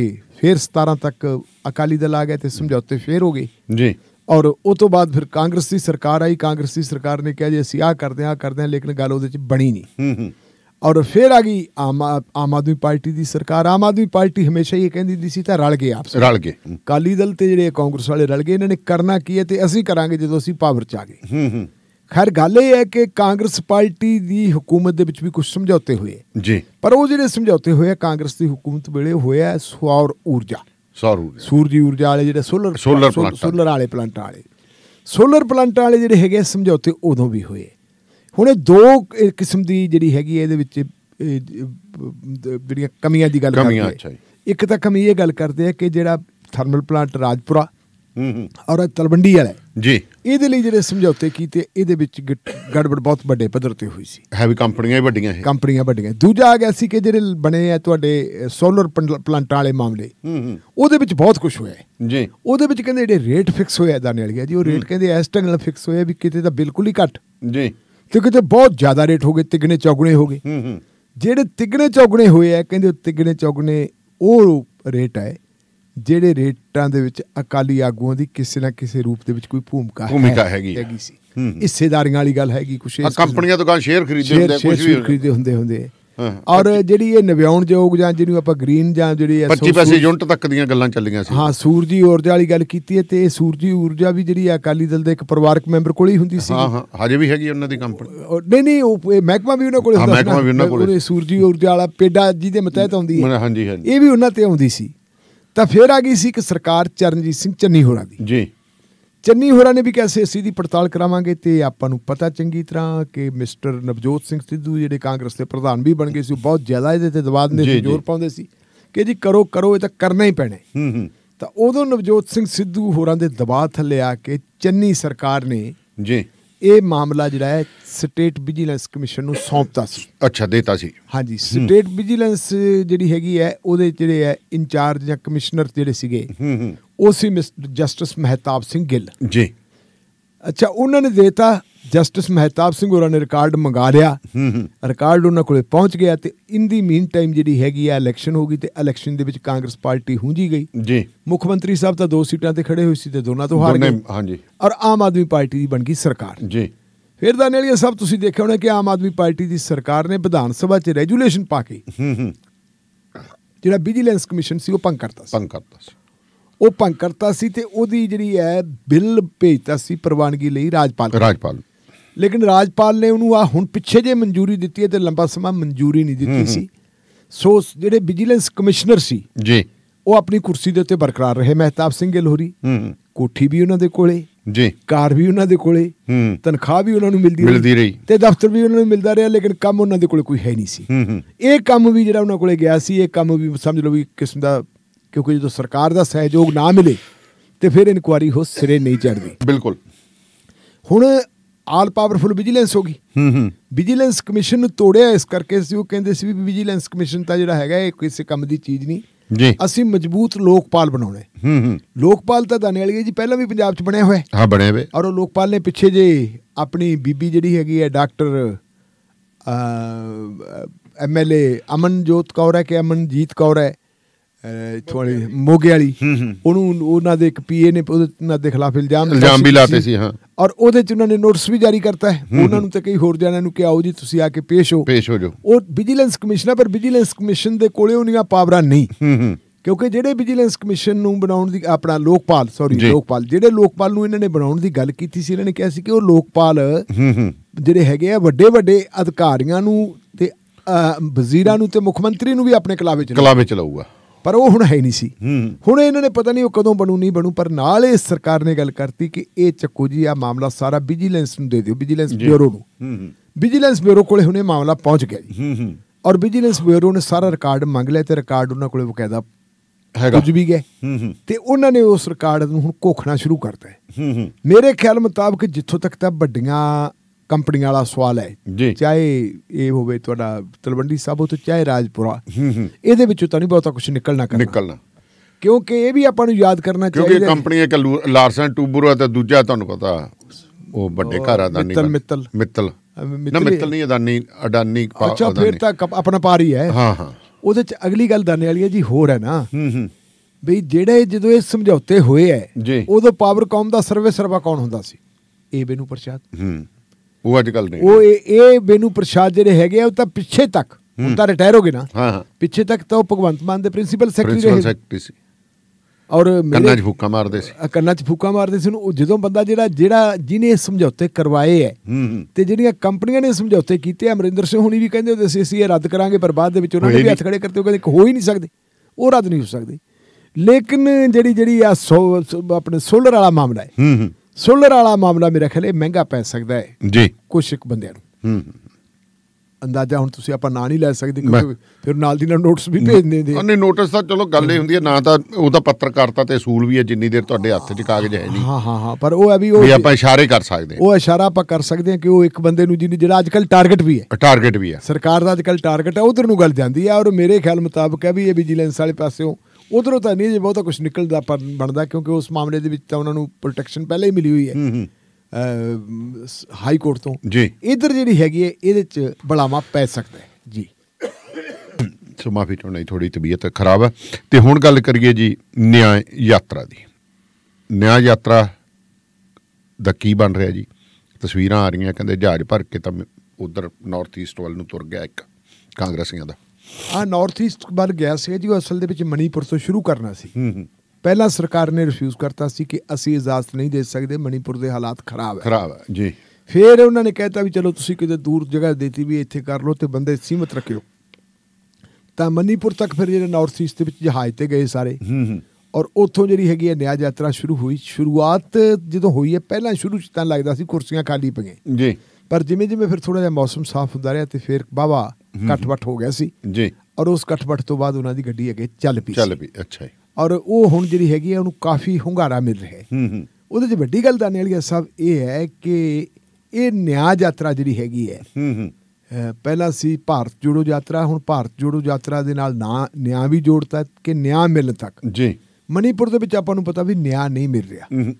ਫਿਰ 17 ਤੱਕ ਅਕਾਲੀ ਦਲ ਆ ਗਿਆ ਤੇ ਸਮਝੌਤੇ ਫੇਰ ਹੋ ਗਏ ਜੀ ਔਰ ਉਸ ਤੋਂ ਬਾਅਦ ਫਿਰ ਕਾਂਗਰਸ ਦੀ ਸਰਕਾਰ ਆਈ ਕਾਂਗਰਸ ਦੀ ਸਰਕਾਰ ਨੇ ਕਿਹਾ ਜੀ ਅਸੀਂ ਆ ਕਰਦੇ ਆ ਕਰਦੇ ਆ ਲੇਕਿਨ ਗੱਲ ਉਹਦੇ ਵਿੱਚ ਬਣੀ ਨਹੀਂ ਹੂੰ ਹੂੰ ਔਰ ਫਿਰ ਆ ਗਈ ਆਮ ਆਦਮੀ ਪਾਰਟੀ ਦੀ ਸਰਕਾਰ ਆਮ ਆਦਮੀ ਪਾਰਟੀ ਹਮੇਸ਼ਾ ਹੀ ਕਹਿੰਦੀ ਦੀ ਸੀ ਤਾਂ ਰਲ ਗਏ ਆਪਸ ਰਲ ਗਏ ਕਾਲੀ ਦਲ ਤੇ ਜਿਹੜੇ ਕਾਂਗਰਸ ਵਾਲੇ ਰਲ ਗਏ ਇਹਨਾਂ ਨੇ ਕਰਨਾ ਕੀ ਹੈ ਤੇ ਅਸੀਂ ਕਰਾਂਗੇ ਜਦੋਂ ਅਸੀਂ ਪਾਵਰ ਚ ਆ ਗਏ ਹੂੰ ਹੂੰ ਖੈਰ ਗੱਲ ਇਹ ਹੈ ਕਿ ਕਾਂਗਰਸ ਪਾਰਟੀ ਦੀ ਹਕੂਮਤ ਦੇ ਵਿੱਚ ਵੀ ਕੁਝ ਸਮਝੌਤੇ ਹੋਏ ਜੀ ਪਰ ਉਹ ਜਿਹੜੇ ਸਮਝੌਤੇ ਹੋਏ ਆ ਕਾਂਗਰਸ ਦੀ ਹਕੂਮਤ ਵੇਲੇ ਹੋਇਆ ਸੌਰ ਊਰਜਾ ਸੌਰ ਊਰਜਾ ਸੂਰਜੀ ਊਰਜਾ ਵਾਲੇ ਜਿਹੜੇ ਸੋਲਰ ਸੋਲਰ ਪਲਾਂਟ ਸੋਲਰ ਵਾਲੇ ਪਲਾਂਟ ਵਾਲੇ ਸੋਲਰ ਪਲਾਂਟ ਵਾਲੇ ਜਿਹੜੇ ਹੈਗੇ ਸਮਝੌਤੇ ਉਦੋਂ ਵੀ ਹੋਏ ਹੁਣ ਇਹ ਦੋ ਕਿਸਮ ਦੀ ਜਿਹੜੀ ਹੈਗੀ ਇਹਦੇ ਵਿੱਚ ਜਿਹੜੀਆਂ ਕਮੀਆਂ ਦੀ ਗੱਲ ਕਰਦੇ ਆ ਇੱਕ ਤਾਂ ਕਮੀ ਇਹ ਗੱਲ ਕਰਦੇ ਆ ਕਿ ਜਿਹੜਾ ਥਰਮਲ ਪਲਾਂਟ ਰਾਜਪੁਰਾ ਹੂੰ ਔਰ ਤਲਵੰਡੀ ਵਾਲਾ ਜੀ ਇਹਦੇ ਲਈ ਜਿਹੜੇ ਸਮਝੌਤੇ ਕੀਤੇ ਇਹਦੇ ਵਿੱਚ ਗੜਬੜ ਬਹੁਤ ਵੱਡੇ ਪੱਧਰ ਤੇ ਹੋਈ ਸੀ ਹੈ ਵੀ ਕੰਪਨੀਆਂ ਹੀ ਵੱਡੀਆਂ ਇਹ ਕੰਪਨੀਆਂ ਵੱਡੀਆਂ ਦੂਜਾ ਆ ਗਿਆ ਸੀ ਕਿ ਜਿਹੜੇ ਬਣੇ ਆ ਤੁਹਾਡੇ ਸੋਲਰ ਪਲਾਂਟਾਂ ਵਾਲੇ ਮਾਮਲੇ ਹੂੰ ਉਹਦੇ ਵਿੱਚ ਬਹੁਤ ਕੁਝ ਹੋਇਆ ਜੀ ਉਹਦੇ ਵਿੱਚ ਕਹਿੰਦੇ ਜਿਹੜੇ ਰੇਟ ਫਿਕਸ ਹੋਇਆ ਦਾਣੇ ਵਾਲੀਆ ਜੀ ਉਹ ਰੇਟ ਕਹਿੰਦੇ ਇਸ ਢੰਗ ਨਾਲ ਫਿਕਸ ਹੋਇਆ ਵੀ ਕਿਤੇ ਤਾਂ ਬਿਲਕੁਲ ਹੀ ਘੱਟ ਜੀ ਤੇ ਕਿਤੇ ਬਹੁਤ ਜ਼ਿਆਦਾ ਰੇਟ ਹੋ ਗਏ ਤਿਗਣੇ ਚੌਗਣੇ ਹੋ ਗਏ ਜਿਹੜੇ ਤਿਗਣੇ ਚੌਗਣੇ ਹੋਏ ਆ ਕਹਿੰਦੇ ਤਿਗਣੇ ਚੌਗਣੇ ਉਹ ਰੇਟ ਹੈ ਜਿਹੜੇ ਰੇਟਾਂ ਦੇ ਵਿੱਚ ਅਕਾਲੀ ਆਗੂਆਂ ਦੀ ਕਿਸੇ ਨਾ ਕਿਸੇ ਰੂਪ ਦੇ ਵਿੱਚ ਕੋਈ ਭੂਮਿਕਾ ਹੈ ਭੂਮਿਕਾ ਹੈਗੀ ਹੈਗੀ ਸੀ ਹਿੱਸੇਦਾਰੀਆਂ ਵਾਲੀ ਗੱਲ ਹੈਗੀ ਕੁਛ ਕੰਪਨੀਆਂ ਤੋਂ ਗਾਂ ਸ਼ੇਅਰ ਖਰੀਦੇ ਹੁੰਦੇ ਕੁਝ ਵੀ ਖਰੀਦੇ ਹੁੰਦੇ ਹੁੰਦੇ ਔਰ ਜਿਹੜੀ ਇਹ ਨਵਿਆਉਣ ਯੋਗ ਜਾਂ ਜਿਹਨੂੰ ਆਪਾਂ ਗ੍ਰੀਨ ਜਾਂ ਜਿਹੜੀ 25 ਯੂਨਿਟ ਤੱਕ ਦੀਆਂ ਗੱਲਾਂ ਚੱਲੀਆਂ ਸੀ ਹਾਂ ਸੂਰਜੀ ਊਰਜਾ ਵਾਲੀ ਗੱਲ ਕੀਤੀ ਹੈ ਤੇ ਇਹ ਸੂਰਜੀ ਊਰਜਾ ਵੀ ਜਿਹੜੀ ਅਕਾਲੀ ਦਲ ਦੇ ਇੱਕ ਪਰਿਵਾਰਕ ਮੈਂਬਰ ਕੋਲ ਹੀ ਹੁੰਦੀ ਸੀ ਹਾਂ ਹਾਂ ਹਜੇ ਵੀ ਹੈਗੀ ਉਹਨਾਂ ਦੀ ਕੰਪਨੀ ਨਹੀਂ ਨਹੀਂ ਉਹ ਮਹਿਕਮਾ ਵੀ ਉਹਨਾਂ ਕੋਲ ਹੁੰਦਾ ਮਹਿਕਮਾ ਵੀ ਉਹਨਾਂ ਕੋਲ ਸੂਰਜੀ ਊਰਜਾ ਵਾਲਾ ਪੇਡਾ ਜਿਹਦੇ ਮਤਹਿਤ ਆਉਂਦੀ ਹੈ ਹਾਂਜੀ ਹਾਂਜੀ ਇਹ ਵੀ ਉਹਨਾਂ ਤੇ ਆਉਂਦੀ ਸੀ ਤਾਂ ਫਿਰ ਆ ਗਈ ਸੀ ਇੱਕ ਸਰਕਾਰ ਚਰਨਜੀਤ ਸਿੰਘ ਚੰਨੀ ਹੋਰਾਂ ਦੀ ਜੀ ਚੰਨੀ ਹੋਰਾਂ ਨੇ ਵੀ ਕਿਹਾ ਸੀ ਦੀ ਪੜਤਾਲ ਕਰਾਵਾਂਗੇ ਤੇ ਆਪਾਂ ਨੂੰ ਪਤਾ ਚੰਗੀ ਤਰ੍ਹਾਂ ਕਿ ਮਿਸਟਰ ਨਵਜੋਤ ਸਿੰਘ ਸਿੱਧੂ ਜਿਹੜੇ ਕਾਂਗਰਸ ਦੇ ਪ੍ਰਧਾਨ ਵੀ ਬਣ ਗਏ ਸੀ ਉਹ ਬਹੁਤ ਜ਼ਿਆਦਾ ਇਹਦੇ ਤੇ ਦਬਾਅ ਦੇ ਜ਼ੋਰ ਪਾਉਂਦੇ ਸੀ ਕਿ ਜੀ ਕਰੋ ਕਰੋ ਇਹ ਤਾਂ ਕਰਨਾ ਹੀ ਪੈਣਾ ਹੂੰ ਹੂੰ ਤਾਂ ਉਦੋਂ ਨਵਜੋਤ ਸਿੰਘ ਸਿੱਧੂ ਹੋਰਾਂ ਦੇ ਦਬਾਅ ਥੱਲੇ ਆ ਕੇ ਚੰਨੀ ਸਰਕਾਰ ਨੇ ਜੀ ਇਹ ਮਾਮਲਾ ਜਿਹੜਾ ਹੈ ਸਟੇਟ ਵਿਜੀਲੈਂਸ ਕਮਿਸ਼ਨ ਨੂੰ ਸੌਂਪਤਾ ਸੀ ਅੱਛਾ ਦੇਤਾ ਸੀ ਹਾਂਜੀ ਸਟੇਟ ਵਿਜੀਲੈਂਸ ਜਿਹੜੀ ਹੈਗੀ ਹੈ ਉਹਦੇ ਜਿਹੜੇ ਹੈ ਇਨਚਾਰਜ ਜਾਂ ਕਮਿਸ਼ਨਰ ਜਿਹੜੇ ਸੀਗੇ ਉਹ ਸੀ ਜਸਟਿਸ ਮਹਿਤਾਬ ਸਿੰਘ ਗਿੱਲ ਜੀ ਅੱਛਾ ਉਹਨਾਂ ਨੇ ਦੇਤਾ ਜਸਟਿਸ ਮਹਿਤਾਬ ਸਿੰਘ ਹੋਰਾਂ ਨੇ ਰਿਕਾਰਡ ਮੰਗਾ ਲਿਆ ਰਿਕਾਰਡ ਉਹਨਾਂ ਕੋਲੇ ਪਹੁੰਚ ਗਿਆ ਤੇ ਇਨ ਦੀ ਮੀਨ ਟਾਈਮ ਜਿਹੜੀ ਹੈਗੀ ਆ ਇਲੈਕਸ਼ਨ ਹੋ ਗਈ ਤੇ ਇਲੈਕਸ਼ਨ ਦੇ ਵਿੱਚ ਕਾਂਗਰਸ ਪਾਰਟੀ ਹੁੰਜੀ ਗਈ ਜੀ ਮੁੱਖ ਮੰਤਰੀ ਸਾਹਿਬ ਤਾਂ ਦੋ ਸੀਟਾਂ ਤੇ ਖੜੇ ਹੋਏ ਸੀ ਤੇ ਦੋਨਾਂ ਤੋਂ ਹਾਰ ਗਏ ਹਾਂਜੀ ਔਰ ਆਮ ਆਦਮੀ ਪਾਰਟੀ ਦੀ ਬਣ ਗਈ ਸਰਕਾਰ ਜੀ ਫਿਰ ਦਾ ਦਾਨੇਲੀਆ ਸਾਹਿਬ ਤੁਸੀਂ ਦੇਖਿਆ ਹੋਣਾ ਕਿ ਆਮ ਆਦਮੀ ਪਾਰਟੀ ਦੀ ਸਰਕਾਰ ਨੇ ਵਿਧਾਨ ਸਭਾ 'ਚ ਰੈਜੂਲੇਸ਼ਨ ਪਾ ਕੇ ਜਿਹੜਾ ਵਿਜੀਲੈਂਸ ਕਮਿਸ਼ਨ ਸੀ ਉਹ ਪੰਗ ਕਰਤਾ ਸੀ ਪੰਗ ਕਰਤਾ ਸੀ ਉਹ ਪੰਕਰਤਾ ਸੀ ਤੇ ਉਹਦੀ ਜਿਹੜੀ ਹੈ ਬਿੱਲ ਭੇਜਤਾ ਸੀ ਪ੍ਰਵਾਨਗੀ ਲਈ ਰਾਜਪਾਲ ਰਾਜਪਾਲ ਲੇਕਿਨ ਰਾਜਪਾਲ ਨੇ ਉਹਨੂੰ ਆ ਹੁਣ ਪਿੱਛੇ ਜੇ ਮਨਜ਼ੂਰੀ ਦਿੱਤੀ ਹੈ ਤੇ ਲੰਬਾ ਸਮਾਂ ਮਨਜ਼ੂਰੀ ਨਹੀਂ ਦਿੱਤੀ ਸੀ ਸੋ ਜਿਹੜੇ ਵਿਜੀਲੈਂਸ ਕਮਿਸ਼ਨਰ ਸੀ ਜੀ ਉਹ ਆਪਣੀ ਕੁਰਸੀ ਦੇ ਉੱਤੇ ਬਰਕਰਾਰ ਰਹੇ ਮਹਿਤਾਬ ਸਿੰਘ ਗਿਲਹੋਰੀ ਕੋਠੀ ਵੀ ਉਹਨਾਂ ਦੇ ਕੋਲੇ ਜੀ ਕਾਰ ਵੀ ਉਹਨਾਂ ਦੇ ਕੋਲੇ ਤਨਖਾਹ ਵੀ ਉਹਨਾਂ ਨੂੰ ਮਿਲਦੀ ਮਿਲਦੀ ਰਹੀ ਤੇ ਦਫ਼ਤਰ ਵੀ ਉਹਨਾਂ ਨੂੰ ਮਿਲਦਾ ਰਿਹਾ ਲੇਕਿਨ ਕੰਮ ਉਹਨਾਂ ਦੇ ਕੋਲੇ ਕੋਈ ਹੈ ਨਹੀਂ ਸੀ ਇਹ ਕੰਮ ਵੀ ਜਿਹੜਾ ਉਹਨਾਂ ਕੋਲੇ ਗਿਆ ਸੀ ਇਹ ਕੰਮ ਵੀ ਸਮਝ ਲਓ ਵੀ ਕਿਸਮ ਦਾ ਕਿਉਂਕਿ ਜਦੋਂ ਸਰਕਾਰ ਦਾ ਸਹਿਯੋਗ ਨਾ ਮਿਲੇ ਤੇ ਫਿਰ ਇਨਕੁਆਰੀ ਹੋ ਸਿਰੇ ਨਹੀਂ ਚੜਦੀ ਬਿਲਕੁਲ ਹੁਣ ਆਲ ਪਾਵਰਫੁਲ ਵਿਜੀਲੈਂਸ ਹੋ ਗਈ ਹੂੰ ਹੂੰ ਵਿਜੀਲੈਂਸ ਕਮਿਸ਼ਨ ਨੂੰ ਤੋੜਿਆ ਇਸ ਕਰਕੇ ਸੀ ਉਹ ਕਹਿੰਦੇ ਸੀ ਵੀ ਵਿਜੀਲੈਂਸ ਕਮਿਸ਼ਨ ਤਾਂ ਜਿਹੜਾ ਹੈਗਾ ਇਹ ਕਿਸੇ ਕੰਮ ਦੀ ਚੀਜ਼ ਨਹੀਂ ਜੀ ਅਸੀਂ ਮਜ਼ਬੂਤ ਲੋਕਪਾਲ ਬਣਾਉਣੇ ਹੂੰ ਹੂੰ ਲੋਕਪਾਲ ਤਾਂ ਦਾਨੇ ਵਾਲੀ ਜੀ ਪਹਿਲਾਂ ਵੀ ਪੰਜਾਬ 'ਚ ਬਣਿਆ ਹੋਇਆ ਹਾਂ ਬਣਿਆ ਹੋਇਆ ਔਰ ਉਹ ਲੋਕਪਾਲ ਨੇ ਪਿੱਛੇ ਜੇ ਆਪਣੀ ਬੀਬੀ ਜਿਹੜੀ ਹੈਗੀ ਹੈ ਡਾਕਟਰ ਐਮਐਲਏ ਅਮਨਜੋਤ ਕੌਰ ਹੈ ਕਿ ਅਮਨਜੀਤ ਕੌਰ ਹੈ ਤੁਹਾਡੇ ਮੋਗੇ ਵਾਲੀ ਉਹਨੂੰ ਉਹਨਾਂ ਦੇ ਇੱਕ ਪੀਏ ਨੇ ਉਹਨਾਂ ਦੇ ਖਿਲਾਫ ਇਲਜ਼ਾਮ ਇਲਜ਼ਾਮ ਵੀ ਲਾਤੇ ਸੀ ਹਾਂ ਔਰ ਉਹਦੇ ਚ ਉਹਨਾਂ ਨੇ ਨੋਟਿਸ ਵੀ ਜਾਰੀ ਕਰਤਾ ਹੈ ਉਹਨਾਂ ਨੂੰ ਤੇ ਕਈ ਹੋਰ ਜਣਿਆਂ ਨੂੰ ਕਿ ਆਓ ਜੀ ਤੁਸੀਂ ਆ ਕੇ ਪੇਸ਼ ਹੋ ਪੇਸ਼ ਹੋ ਜਾਓ ਉਹ ਵਿਜੀਲੈਂਸ ਕਮਿਸ਼ਨਰ ਪਰ ਵਿਜੀਲੈਂਸ ਕਮਿਸ਼ਨ ਦੇ ਕੋਲੇ ਉਹਨੀਆਂ ਪਾਵਰਾਂ ਨਹੀਂ ਕਿਉਂਕਿ ਜਿਹੜੇ ਵਿਜੀਲੈਂਸ ਕਮਿਸ਼ਨ ਨੂੰ ਬਣਾਉਣ ਦੀ ਆਪਣਾ ਲੋਕਪਾਲ ਸੌਰੀ ਲੋਕਪਾਲ ਜਿਹੜੇ ਲੋਕਪਾਲ ਨੂੰ ਇਹਨਾਂ ਨੇ ਬਣਾਉਣ ਦੀ ਗੱਲ ਕੀਤੀ ਸੀ ਇਹਨਾਂ ਨੇ ਕਿਹਾ ਸੀ ਕਿ ਉਹ ਲੋਕਪਾਲ ਜਿਹੜੇ ਹੈਗੇ ਆ ਵੱਡੇ ਵੱਡੇ ਅਧਿਕਾਰੀਆਂ ਨੂੰ ਤੇ ਵਜ਼ੀਰਾਂ ਨੂੰ ਤੇ ਮੁੱਖ ਮੰਤਰੀ ਨੂੰ ਵੀ ਆਪਣੇ ਕਲਾਵੇ ਚ ਕਲਾਵੇ ਚ ਲਾਊਗਾ ਪਰ ਉਹ ਹੁਣ ਹੈ ਨਹੀਂ ਸੀ ਹੁਣ ਇਹਨਾਂ ਨੇ ਪਤਾ ਨਹੀਂ ਉਹ ਕਦੋਂ ਬਣੂ ਨਹੀਂ ਬਣੂ ਪਰ ਨਾਲ ਇਹ ਸਰਕਾਰ ਨੇ ਗੱਲ ਕਰਤੀ ਕਿ ਇਹ ਚੱਕੋ ਜੀ ਆ ਮਾਮਲਾ ਸਾਰਾ ਵਿਜੀਲੈਂਸ ਨੂੰ ਦੇ ਦਿਓ ਵਿਜੀਲੈਂਸ ਬਿਊਰੋ ਨੂੰ ਵਿਜੀਲੈਂਸ ਬਿਊਰੋ ਕੋਲੇ ਹੁਣੇ ਮਾਮਲਾ ਪਹੁੰਚ ਗਿਆ ਜੀ ਔਰ ਵਿਜੀਲੈਂਸ ਬਿਊਰੋ ਨੇ ਸਾਰਾ ਰਿਕਾਰਡ ਮੰਗ ਲਿਆ ਤੇ ਰਿਕਾਰਡ ਉਹਨਾਂ ਕੋਲੇ ਬਕਾਇਦਾ ਹੈਗਾ ਕੁਝ ਵੀ ਗਏ ਤੇ ਉਹਨਾਂ ਨੇ ਉਸ ਰਿਕਾਰਡ ਨੂੰ ਹੁਣ ਕੋਖਣਾ ਸ਼ੁਰੂ ਕਰਤਾ ਹੈ ਮੇਰੇ ਖਿਆਲ ਮੁਤਾਬਕ ਜਿੱਥੋਂ ਤੱਕ ਤਾਂ ਵੱਡੀਆਂ ਕੰਪਨੀਆਂ ਵਾਲਾ ਸਵਾਲ ਹੈ ਚਾਹੇ ਇਹ ਹੋਵੇ ਤੁਹਾਡਾ ਤਲਵੰਡੀ ਸਾਬੋ ਤੋਂ ਚਾਹੇ ਰਾਜਪੁਰਾ ਇਹਦੇ ਵਿੱਚੋਂ ਤਾਂ ਨਹੀਂ ਬਹੁਤਾ ਕੁਝ ਨਿਕਲਣਾ ਕਰਨਾ ਨਿਕਲਣਾ ਕਿਉਂਕਿ ਇਹ ਵੀ ਆਪਾਂ ਨੂੰ ਯਾਦ ਕਰਨਾ ਚਾਹੀਦਾ ਕਿਉਂਕਿ ਕੰਪਨੀ ਇੱਕ ਲਾਰਸਨ ਟੂਬਰੋ ਤੇ ਦੂਜਾ ਤੁਹਾਨੂੰ ਪਤਾ ਉਹ ਵੱਡੇ ਘਰ ਦਾ ਮਿੱਤਲ ਮਿੱਤਲ ਮਿੱਤਲ ਨਾ ਮਿੱਤਲ ਨਹੀਂ ਅਦਾਨੀ ਅਡਾਨੀ ਅੱਛਾ ਫਿਰ ਤਾਂ ਆਪਣਾ ਪਾਰ ਹੀ ਹੈ ਹਾਂ ਹਾਂ ਉਹਦੇ ਚ ਅਗਲੀ ਗੱਲ ਦਾਨੇ ਵਾਲੀ ਹੈ ਜੀ ਹੋਰ ਹੈ ਨਾ ਹੂੰ ਹੂੰ ਬਈ ਜਿਹੜੇ ਜਦੋਂ ਇਹ ਸਮਝੌਤੇ ਹੋਏ ਐ ਉਦੋਂ ਪਾਵਰ ਕਾਮ ਦਾ ਸਰਵੇ ਸਰਵਾ ਕੌਣ ਹੁੰਦਾ ਸੀ ਏਬੇ ਨੂੰ ਪ੍ਰਸ਼ਾਦ ਹੂੰ ਉਹ ਅੱਜ ਕੱਲ ਨਹੀਂ ਉਹ ਇਹ ਬੇਨੂ ਪ੍ਰਸ਼ਾਦ ਜਿਹੜੇ ਹੈਗੇ ਆ ਉਹ ਤਾਂ ਪਿੱਛੇ ਤੱਕ ਹੁਣ ਤਾਂ ਰਿਟਾਇਰ ਹੋ ਗਏ ਨਾ ਹਾਂ ਪਿੱਛੇ ਤੱਕ ਤਾਂ ਉਹ ਭਗਵੰਤ ਮਾਨ ਦੇ ਪ੍ਰਿੰਸੀਪਲ ਸੈਕਟਰੀ ਰਹੇ ਸੈਕਟਰੀ ਸੀ ਔਰ ਕੰਨਾਂ 'ਚ ਫੂਕਾ ਮਾਰਦੇ ਸੀ ਕੰਨਾਂ 'ਚ ਫੂਕਾ ਮਾਰਦੇ ਸੀ ਉਹ ਜਦੋਂ ਬੰਦਾ ਜਿਹੜਾ ਜਿਹੜਾ ਜਿਨੇ ਸਮਝੌਤੇ ਕਰਵਾਏ ਐ ਤੇ ਜਿਹੜੀਆਂ ਕੰਪਨੀਆਂ ਨੇ ਸਮਝੌਤੇ ਕੀਤੇ ਅਮਰਿੰਦਰ ਸਿੰਘ ਹੁਣੀ ਵੀ ਕਹਿੰਦੇ ਹੁੰਦੇ ਸੀ ਅਸੀਂ ਇਹ ਰੱਦ ਕਰਾਂਗੇ ਪਰ ਬਾਅਦ ਦੇ ਵਿੱਚ ਉਹਨਾਂ ਨੇ ਵੀ ਹੱਥ ਖੜੇ ਕਰਤੇ ਉਹ ਕਹਿੰਦੇ ਹੋ ਹੀ ਨਹੀਂ ਸਕਦੇ ਉਹ ਰੱਦ ਨਹੀਂ ਹੋ ਸਕਦੇ ਲੇਕਿਨ ਜਿਹੜੀ ਜਿਹੜੀ ਆ ਆਪਣੇ ਸੋਲਰ ਵਾਲਾ ਮਾਮਲਾ ਹੈ ਸੁਲਰ ਵਾਲਾ ਮਾਮਲਾ ਮੇਰੇ ਖਿਆਲ ਇਹ ਮਹਿੰਗਾ ਪੈ ਸਕਦਾ ਹੈ ਜੀ ਕੁਝ ਇੱਕ ਬੰਦਿਆਂ ਨੂੰ ਹੂੰ ਅੰਦਾਜ਼ਾ ਹੁਣ ਤੁਸੀਂ ਆਪਾਂ ਨਾਂ ਨਹੀਂ ਲੈ ਸਕਦੇ ਕਿਉਂਕਿ ਫਿਰ ਨਾਲ ਦੀ ਨਾਲ ਨੋਟਿਸ ਵੀ ਭੇਜਦੇ ਨੇ ਨਹੀਂ ਨੋਟਿਸ ਤਾਂ ਚਲੋ ਗੱਲ ਇਹ ਹੁੰਦੀ ਹੈ ਨਾ ਤਾਂ ਉਹਦਾ ਪੱਤਰਕਾਰਤਾ ਤੇ ਸੂਲ ਵੀ ਹੈ ਜਿੰਨੀ ਦੇਰ ਤੁਹਾਡੇ ਹੱਥ 'ਚ ਕਾਗਜ਼ ਹੈ ਨਹੀਂ ਹਾਂ ਹਾਂ ਹਾਂ ਪਰ ਉਹ ਹੈ ਵੀ ਉਹ ਵੀ ਆਪਾਂ ਇਸ਼ਾਰੇ ਕਰ ਸਕਦੇ ਉਹ ਇਸ਼ਾਰਾ ਆਪਾਂ ਕਰ ਸਕਦੇ ਹਾਂ ਕਿ ਉਹ ਇੱਕ ਬੰਦੇ ਨੂੰ ਜਿਹਨੇ ਜਿਹੜਾ ਅੱਜਕੱਲ ਟਾਰਗੇਟ ਵੀ ਹੈ ਟਾਰਗੇਟ ਵੀ ਹੈ ਸਰਕਾਰ ਦਾ ਅੱਜਕੱਲ ਟਾਰਗੇਟ ਹੈ ਉਧਰ ਨੂੰ ਗੱਲ ਜਾਂਦੀ ਹੈ ਔਰ ਮੇਰੇ ਖਿਆਲ ਮੁਤਾਬਕ ਹੈ ਵੀ ਇਹ ਵਿਜੀਲੈਂਸ ਵਾਲੇ ਪਾਸਿਓਂ ਉਧਰੋਂ ਤਾਂ ਨਹੀਂ ਜੇ ਬਹੁਤਾ ਕੁਝ ਨਿਕਲਦਾ ਪਰ ਬਣਦਾ ਕਿਉਂਕਿ ਉਸ ਮਾਮਲੇ ਦੇ ਵਿੱਚ ਤਾਂ ਉਹਨਾਂ ਨੂੰ ਪ੍ਰੋਟੈਕਸ਼ਨ ਪਹਿਲਾਂ ਹੀ ਮਿਲੀ ਹੋਈ ਹੈ ਹਾਈ ਕੋਰਟ ਤੋਂ ਜੀ ਇਧਰ ਜਿਹੜੀ ਹੈਗੀ ਹੈ ਇਹਦੇ ਚ ਬਲਾਵਾ ਪੈ ਸਕਦਾ ਹੈ ਜੀ ਸੋ ਮਾਫੀ ਚਾਹੁੰਦਾ ਥੋੜੀ ਤਬੀਅਤ ਖਰਾਬ ਹੈ ਤੇ ਹੁਣ ਗੱਲ ਕਰੀਏ ਜੀ ਨਿਆਂ ਯਾਤਰਾ ਦੀ ਨਿਆਂ ਯਾਤਰਾ ਦਾ ਕੀ ਬਣ ਰਿਹਾ ਜੀ ਤਸਵੀਰਾਂ ਆ ਰਹੀਆਂ ਕਹਿੰਦੇ ਜਹਾਜ਼ ਭਰ ਕੇ ਤਾਂ ਉਧਰ ਨਾਰਥ ਈਸਟ ਵੱਲ ਨੂੰ ਤੁਰ ਗਿਆ ਇੱਕ ਕਾਂਗਰਸੀਆਂ ਦਾ ਆ ਨਾਰਥ ਈਸਟ ਵੱਲ ਗਿਆ ਸੀ ਜੀ ਉਹ ਅਸਲ ਦੇ ਵਿੱਚ ਮਣੀਪੁਰ ਤੋਂ ਸ਼ੁਰੂ ਕਰਨਾ ਸੀ ਪਹਿਲਾਂ ਸਰਕਾਰ ਨੇ ਰਿਫਿਊਜ਼ ਕਰਤਾ ਸੀ ਕਿ ਅਸੀਂ ਇਜਾਜ਼ਤ ਨਹੀਂ ਦੇ ਸਕਦੇ ਮਣੀਪੁਰ ਦੇ ਹਾਲਾਤ ਖਰਾਬ ਹੈ ਖਰਾਬ ਹੈ ਜੀ ਫਿਰ ਉਹਨਾਂ ਨੇ ਕਹਿਤਾ ਵੀ ਚਲੋ ਤੁਸੀਂ ਕਿਤੇ ਦੂਰ ਜਗ੍ਹਾ ਦੇਤੀ ਵੀ ਇੱਥੇ ਕਰ ਲਓ ਤੇ ਬੰਦੇ ਸੀਮਤ ਰੱਖਿਓ ਤਾਂ ਮਨੀਪੁਰ ਤੱਕ ਫਿਰ ਜਿਹੜੇ ਨਾਰਥ ਈਸਟ ਦੇ ਵਿੱਚ ਜਹਾਜ਼ ਤੇ ਗਏ ਸਾਰੇ ਹੂੰ ਹੂੰ ਔਰ ਉੱਥੋਂ ਜਿਹੜੀ ਹੈਗੀ ਹੈ ਨਿਆ ਯਾਤਰਾ ਸ਼ੁਰੂ ਹੋਈ ਸ਼ੁਰੂਆਤ ਜਦੋਂ ਹੋਈ ਹੈ ਪਹਿਲਾਂ ਸ਼ੁਰੂ ਚ ਤਾਂ ਲੱਗਦਾ ਸੀ ਕੁਰਸੀਆਂ ਖਾਲੀ ਪਈਆਂ ਜੀ ਪਰ ਜਿਵੇਂ ਜਿਵੇਂ ਫਿਰ ਥੋੜਾ ਜਿਹਾ ਮੌਸਮ ਸਾਫ਼ ਹੁੰਦਾ ਰਿਹਾ ਤੇ ਫਿਰ ਬਾਵਾ ਕਟਵਟ ਹੋ ਗਿਆ ਸੀ ਜੀ ਔਰ ਉਸ ਕਟਵਟ ਤੋਂ ਬਾਅਦ ਉਹਨਾਂ ਦੀ ਗੱਡੀ ਅੱਗੇ ਚੱਲ ਪਈ ਚੱਲ ਪਈ ਅੱਛਾ ਔਰ ਉਹ ਹੁਣ ਜਿਹੜੀ ਹੈਗੀ ਹੈ ਉਹਨੂੰ ਕਾਫੀ ਹੁੰਗਾਰਾ ਮਿਲ ਰਿਹਾ ਹੈ ਉਹਦੇ 'ਚ ਵੱਡੀ ਗੱਲ ਦਾਨੇ ਵਾਲੀ ਸਭ ਇਹ ਹੈ ਕਿ ਇਹ ਨਿਆ ਯਾਤਰਾ ਜਿਹੜੀ ਹੈਗੀ ਹੈ ਹੂੰ ਹੂੰ ਪਹਿਲਾ ਸੀ ਭਾਰਤ ਜੋੜੋ ਯਾਤਰਾ ਹੁਣ ਭਾਰਤ ਜੋੜੋ ਯਾਤਰਾ ਦੇ ਨਾਲ ਨਾ ਨਿਆ ਵੀ ਜੋੜਤਾ ਕਿ ਨਿਆ ਮਿਲ ਤੱਕ ਜੀ ਮਨੀਪੁਰ ਦੇ ਵਿੱਚ ਆਪਾਂ ਨੂੰ ਪਤਾ ਵੀ ਨਿਆ ਨਹੀਂ ਮਿਲ ਰਿਹਾ